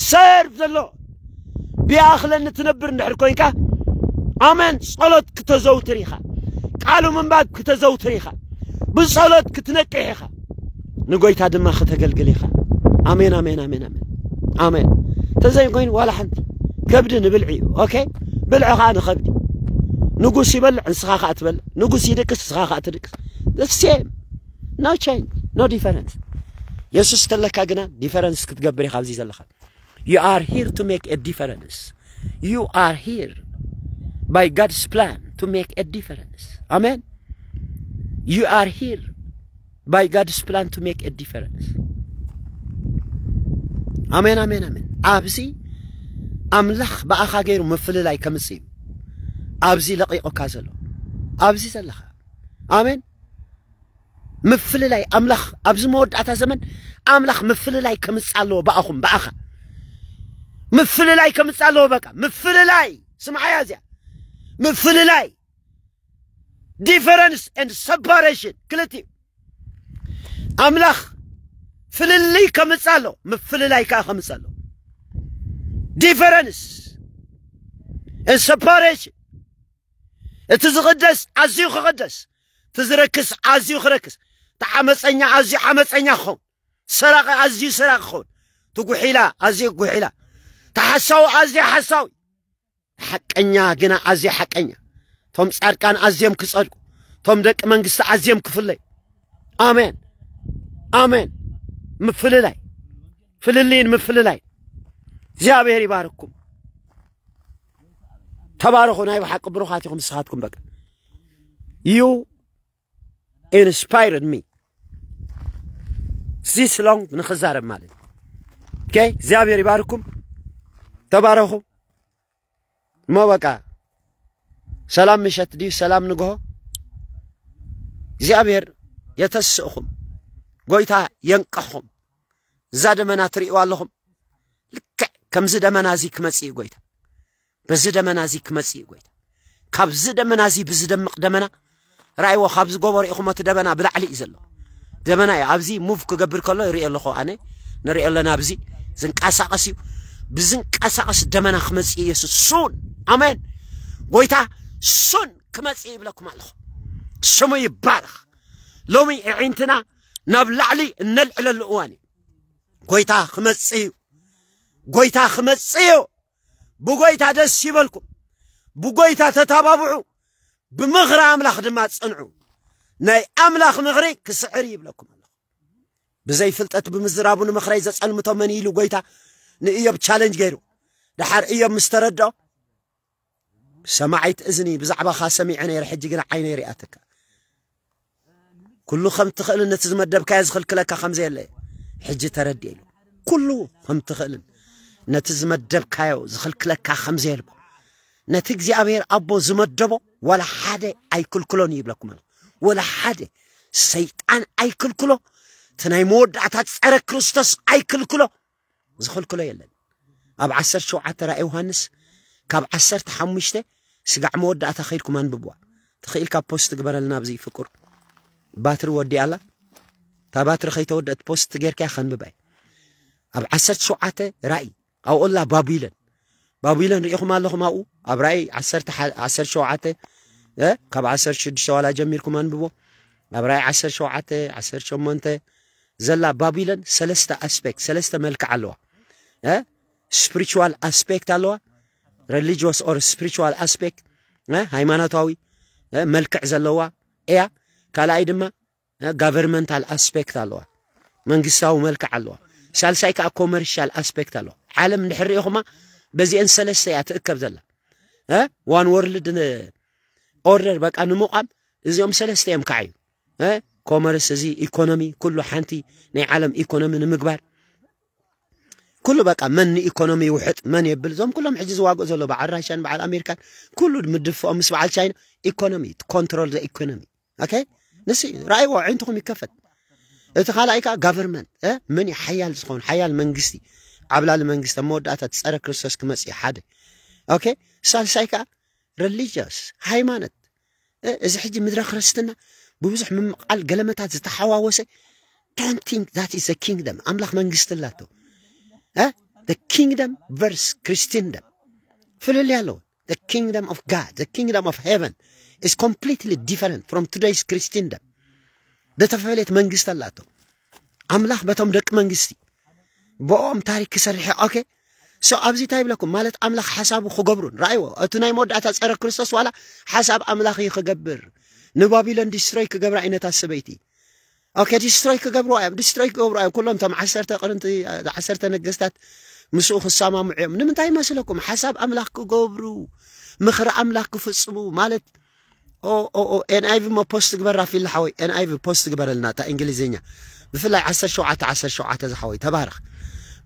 serve the Lord بياخلا نتنبر نحر كوينكا آمين صلات كتزوتريخا قالوا من بعد كتزوتريخا بصلات كتنكيخا نقول تاد ما ختقل قليخا آمين آمين آمين آمين آمين تزين قوين ولا حنت كبدن بالعيو أوكي በልዖ ከዓ ንኸብዲ ንጉስ ይበልዕ ንስኻ ከዓ ትበልዕ ንጉስ ይድቅስ ንስኻ the same no change no difference يسوس የሱስ ተለካ difference ዲፈረንስ ክትገብር ኢኻ you are here ኣር ሂር ቱ ሜክ ኤ ዲፈረንስ ዩ ኣር ሂር ባይ ጋድስ ፕላን ቱ ሜክ ኤ ዲፈረንስ ኣሜን ዩ ኣር ሂር ባይ ጋድስ ፕላን ቱ ሜክ ኤ ዲፈረንስ amen አሜን ኣምላኽ ብኣኻ ገይሩ ምፍልላይ ከምፅ እዩ ኣብዚ ለቂቑካ ዘሎ ኣብዚ ዘለኻ ኣሜን ምፍልላይ ኣምላኽ ኣብዚ መወዳእታ ዘመን ኣምላኽ ምፍልላይ ከምፅ ኣለዎ ብኣኹም ብኣኻ ምፍልላይ ከምፅ ኣለዎ በቃ ምፍልላይ ስማዓያ እዚያ ምፍልላይ ዲፈረንስ ኤንድ ሰፓሬሽን ክልቲኡ ኣምላኽ ፍልልይ ከምፅ ኣሎ ምፍልላይ ከዓ ከምፅ ኣሎ difference and separation እቲ ዝቕደስ ኣዝዩ ክቕደስ እቲ ዝረክስ ኣዝዩ ክረክስ እቲ ሓመፀኛ ኣዝዩ ሓመፀኛ ክኸውን ሰራቂ ኣዝዩ ሰራቂ ክኸውን እቲ ጉሒላ ኣዝዩ ጉሒላ እቲ ሓሳዊ ኣዝዩ ሓሳዊ ሓቀኛ ግና ኣዝዩ ሓቀኛ እቶም ጻድቃን ኣዝዮም ክጸድቁ እቶም ደቂ መንግስቲ ኣዝዮም ክፍለዩ ኣሜን ኣሜን ምፍልላይ ፍልልይን ምፍልላይ እግዚአብሔር ይባርኩም። ተባረኹ ናይ ብሓቂ ብሩኻት ኢኹም ንስኻትኩም በቃ ዩ ኢንስፓይርድ ሚ ዚስ ሎንግ ንክዛረብ ማለት ኦኬ እግዚአብሔር ይባርኩም። ተባረኹ እሞ በቃ ሰላም ምሸት ድዩ ሰላም ንግሆ እግዚአብሔር የተስእኹም ጎይታ የንቀኽኹም እዛ ደመና ትርእዋ ኣለኹም ልክዕ ከምዚ ደመና እዚ ክመፅእ እዩ ጎይታ በዚ ደመና እዚ ክመፅእ እዩ ጎይታ ካብዚ ደመና እዚ ብዝደምቕ ደመና ራእይዎ ካብዚ ጎቦ ሪኢኹሞ እቲ ደመና ብላዕሊ እዩ ዘሎ ደመና እዩ ኣብዚ ሙቭ ክገብር ከሎ ይሪኦ ኣለኹ ኣነ ንሪኦ ኣለና ብዚ ዝንቀሳቐስ እዩ ብዝንቀሳቐስ ደመና ክመፅእ ኢየሱስ ሱን ኣሜን ጎይታ ሱን ክመፅእ ይብለኩም ኣለኹ ስሙ ይባርኽ ሎሚ ኣዒንትና ናብ ላዕሊ እነልዕለሉ እዋን እዩ ጎይታ ክመፅእ እዩ غويتا خمسيو بغويتا دس يبلكم بغويتا تتابعو بمغرى املاخ دمات صنعو ناي املاخ مغري كسعر يبلكم بزي فلتت بمزرابو نمخري زاس المتو منيلو غويتا نئيب تشالنج غيرو دحار ايب مستردو سمعت اذني بزعبا خا سمعني رح يجينا عيني رئاتك كله خم تخلن تزمد بكاز خلك لك خمزي اللي حجي تردي كله خم تخلن نتي زمدب كايو زخلك كلا خمزي البو نتي زي أبير أبو زمدبو ولا حدا أي كل كلون يبلكم ولا حدا سيطان أي كل كلو تناي مود عتاتس أرى كريستوس أي كل كلو زخل كلو يلن أب عسر شو عترى يوهانس كاب عسر تحمشته سقع مود عتا خيركم أن ببوا تخيل كاب بوست قبل لنا فكر باتر ودي على تا باتر خيت ودت بوست غير كي ببي أب عسر شو عتا رأي ኣብኡ ላ ባቢለን ባቢለን ሪኢኹም ኣለኹም ኣብኡ ኣብ ራእይ 17 ካብ 16 ዋላ ጀሚርኩም ኣንብቦ ኣብ ራእይ 17 18 ዘላ ባቢለን ሰለስተ ኣስፔክት ሰለስተ መልክዕ ኣለዋ ስፕሪቹዋል ኣስፔክት ኣለዋ ሪሊጅስ ኦር ስፕሪቹዋል ኣስፔክት ሃይማኖታዊ መልክዕ ዘለዋ እያ ካልኣይ ድማ ጋቨርመንታል ኣስፔክት ኣለዋ መንግስታዊ መልክዕ ኣለዋ ሳልሳይ ከዓ ኮመርሻል ኣስፔክት ኣለዋ ዓለም ንድሕሪኡ ኸማ በዚአን ሰለስተ እያ ትእከብ ዘላ ዋን ወርልድ ኦርደር በቃ ንምቋም እዚኦም ሰለስተ እዮም ከዓ እዩ ኮመርስ እዚ ኢኮኖሚ ኩሉ ሓንቲ ናይ ዓለም ኢኮኖሚ ንምግባር ኩሉ በቃ መን ኢኮኖሚ ይውሕጥ መን የብል እዞም ኩሎም ሕጂ ዝዋግኡ ዘሎ በዓል ራሽያን በዓል ኣሜሪካን ኩሉ ምድፍኦም ምስ በዓል ቻይና ኢኮኖሚ ኮንትሮል ዘ ኢኮኖሚ ኦኬ ንስ ረኣይዎ ዒንትኹም ይከፈት እቲ ካልኣይ ከዓ ጋቨርመንት ምን ሓያል ዝኸውን ሓያል መንግስቲ ዓብላሊ መንግስተ መወዳእታ እቲ ፀረ ክርስቶስ ክመፅእ ሓደ ኦኬ ሳልሳይ ከዓ ሪሊጅስ ሃይማኖት እዚ ሕጂ ምድረ ክርስትና ብብዙሕ ምምቃል ገለመታት ዝተሓዋወሰ ዶንቲንክ ዛት ኢዝ ኪንግደም ኣምላኽ መንግስቲ ኣላቶ ኪንግደም ቨርስ ክርስቲንደም ፍልልይ ኣለዎ the kingdom of God, the kingdom of heaven, is completely different from today's Christendom. ደተፈለየት መንግስቲ ኣላቶ ኣምላኽ በቶም ደቂ መንግስቲ ብኦም ታሪክ ክሰርሕ ኦኬ ሶ ኣብዚ እንታይ ይብለኩም ማለት ኣምላኽ ሓሳቡ ክገብሩን ረኣይዎ እቲ ናይ መወዳእታ ፀረ ክርስቶስ ዋላ ሓሳብ ኣምላኽ እዩ ክገብር ንባቢሎን ዲስትሮይ ክገብራ ዓይነታት ሰበይቲ ኦኬ ዲስትሮይ ክገብርዎ እዮም ዲስትሮይ ክገብርዎ እዮም ኩሎም ቶም ዓሰርተ ቅርንቲ ዓሰርተ ነገስታት ምስኡ ክሰማምዑ እዮም ንምንታይ ይመስለኩም ሓሳብ ኣምላኽ ክገብሩ ምኽሪ ኣምላኽ ክፍፅሙ ማለት ኤንኣይቪ ሞ ፖስት ግበራ ፊልሓወይ ኤንኣይቪ ፖስት ግበረልና እታ እንግሊዝኛ ብፍላይ 17 17 ዝሓወይ ተባረኽ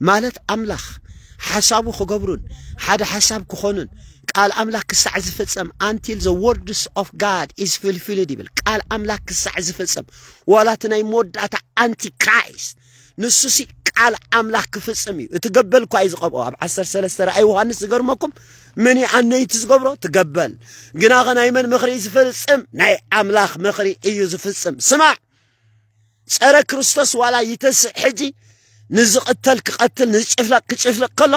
مالت أملاخ حسابو خجبرن هذا حساب كخونن قال أملاخ كسعزفت سم until the words of God is fulfilled قال أملاخ كسعزفت سم ولا تناي مودة أنتي كريس نصوصي قال أملاخ كفت سمي تقبل كويس قبوا أب عسر سلسل رأي وهانس قرمكم مني عن نيت قبرو تقبل قنا غنا يمن مخري يزفت سم ناي أملاخ مخري يزفت سم سمع سأرى كريستوس ولا يتسحجي حجي ንዝቕተል ክቐትል ንዝጭፍለቕ ክጭፍለቕ ከሎ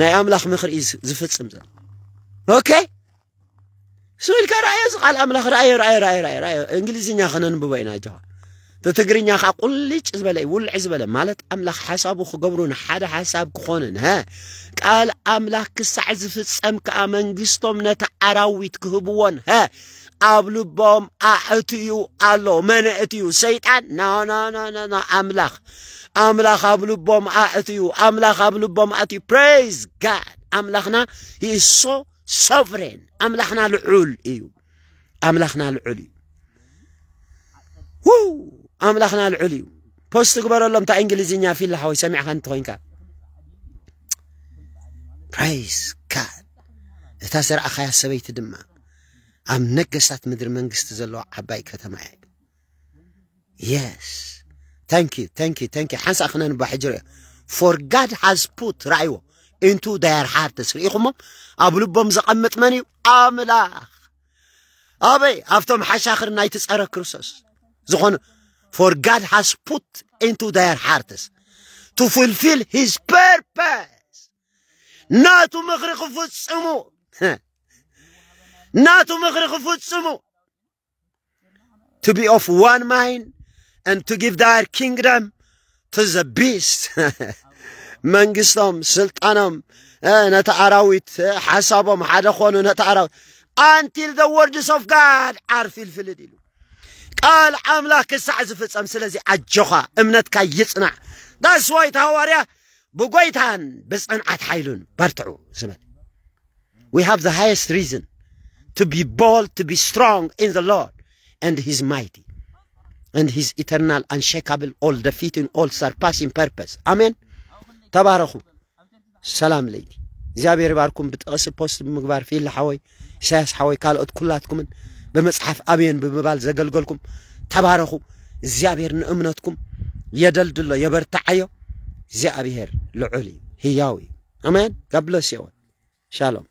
ናይ ኣምላኽ ምኽሪ እዩ ዝፍፅም ዘሎ ኦኬ ስብል ከረአየ ዝቓል ኣምላኽ ረአየ ረአየ ረአየ ረአየ ረአየ እንግሊዝኛ ክነንብቦ ኢና ጀኻ ብትግርኛ ከዓ ቁልጭ ዝበለ ውልዕ ዝበለ ማለት ኣምላኽ ሓሳቡ ክገብሩ ንሓደ ሓሳብ ክኾንን ቃል ኣምላኽ ክሳዕ ዝፍፀም ከዓ መንግስቶም ነቲ ዓራዊት ክህብዎን أبل بوم أعطيو ألو من أعطيو سيطان نا نا نا نا نا أملاخ أملاخ أبل بوم أعطيو أملاخ أبل بوم أعطيو praise God أملاخنا he is so أملاخنا العل إيو أملاخنا العل إيو أملاخنا العل إيو post كبار اللهم تا إنجليزينيا في الله حوي سمعها انتوينكا praise God إتاسر أخي السبيت دمه ኣብ ነገስታት ምድሪ መንግስቲ ዘለዎ ዓባይ ከተማ እያ የስ ታንኪ ታንኪ ታንኪ ሓንሳ ክነንባ ሕጅር እያ ፎር ጋድ ሃዝ ፑት ራእይዎ ኢንቱ ዳያር ሃርትስ ርኢኹሞም ኣብ ልቦም ዘቐምጥ መን እዩ ኣምላኽ ኣበይ ኣብቶም ሓሻኽር ናይቲ ፀረ ክርስቶስ ዝኾኑ ፎር ጋድ ሃዝ ፑት ኢንቱ ዳያር ሃርትስ ቱ ፍልፊል ሂዝ ፐርፐስ ናቱ ምኽሪ ክፍፅሙ ናቱ ምኽሪ ክፍጽሙ ቱ ቢ ኦፍ ዋን ማይንድ and to give their kingdom to the beast መንግስቶም ስልጣኖም ነቲ ኣራዊት ሓሳቦም ሓደ ኾኑ ነቲ ኣራዊት ኣንቲል ዘ ወርድስ ኦፍ ጋድ ዓር ፍልፍልድ ኢሉ ቃል ኣምላኽ ክሳዕ ዝፍጸም ስለዚ ዓጆኻ እምነትካ ይጽናዕ ዳስ ዋይት ሃዋርያ ብጎይታን ብጽንዓት ሓይሉን በርትዑ ስመል ዊ ሃቭ ዘ ሃየስት ሪዝን to be bold, to be strong in the Lord and His mighty and His eternal, unshakable, all defeating, all surpassing purpose. Amen. ተባረኹ ሰላም ለይኒ እግዚኣብሔር ባርኩም ብጥቕሲ ፖስት ብምግባር ፊል ሓወይ ኢሳያስ ሓወይ ካልኦት ኩላትኩምን ብመፅሓፍ ኣብየን ብምባል ዘገልገልኩም ተባረኹ እግዚኣብሔር ንእምነትኩም የደልድሎ የበርትዓዮ እግዚኣብሔር ልዑል እዩ ህያው እዩ ኣሜን ጋብለስ ዮን ሻሎም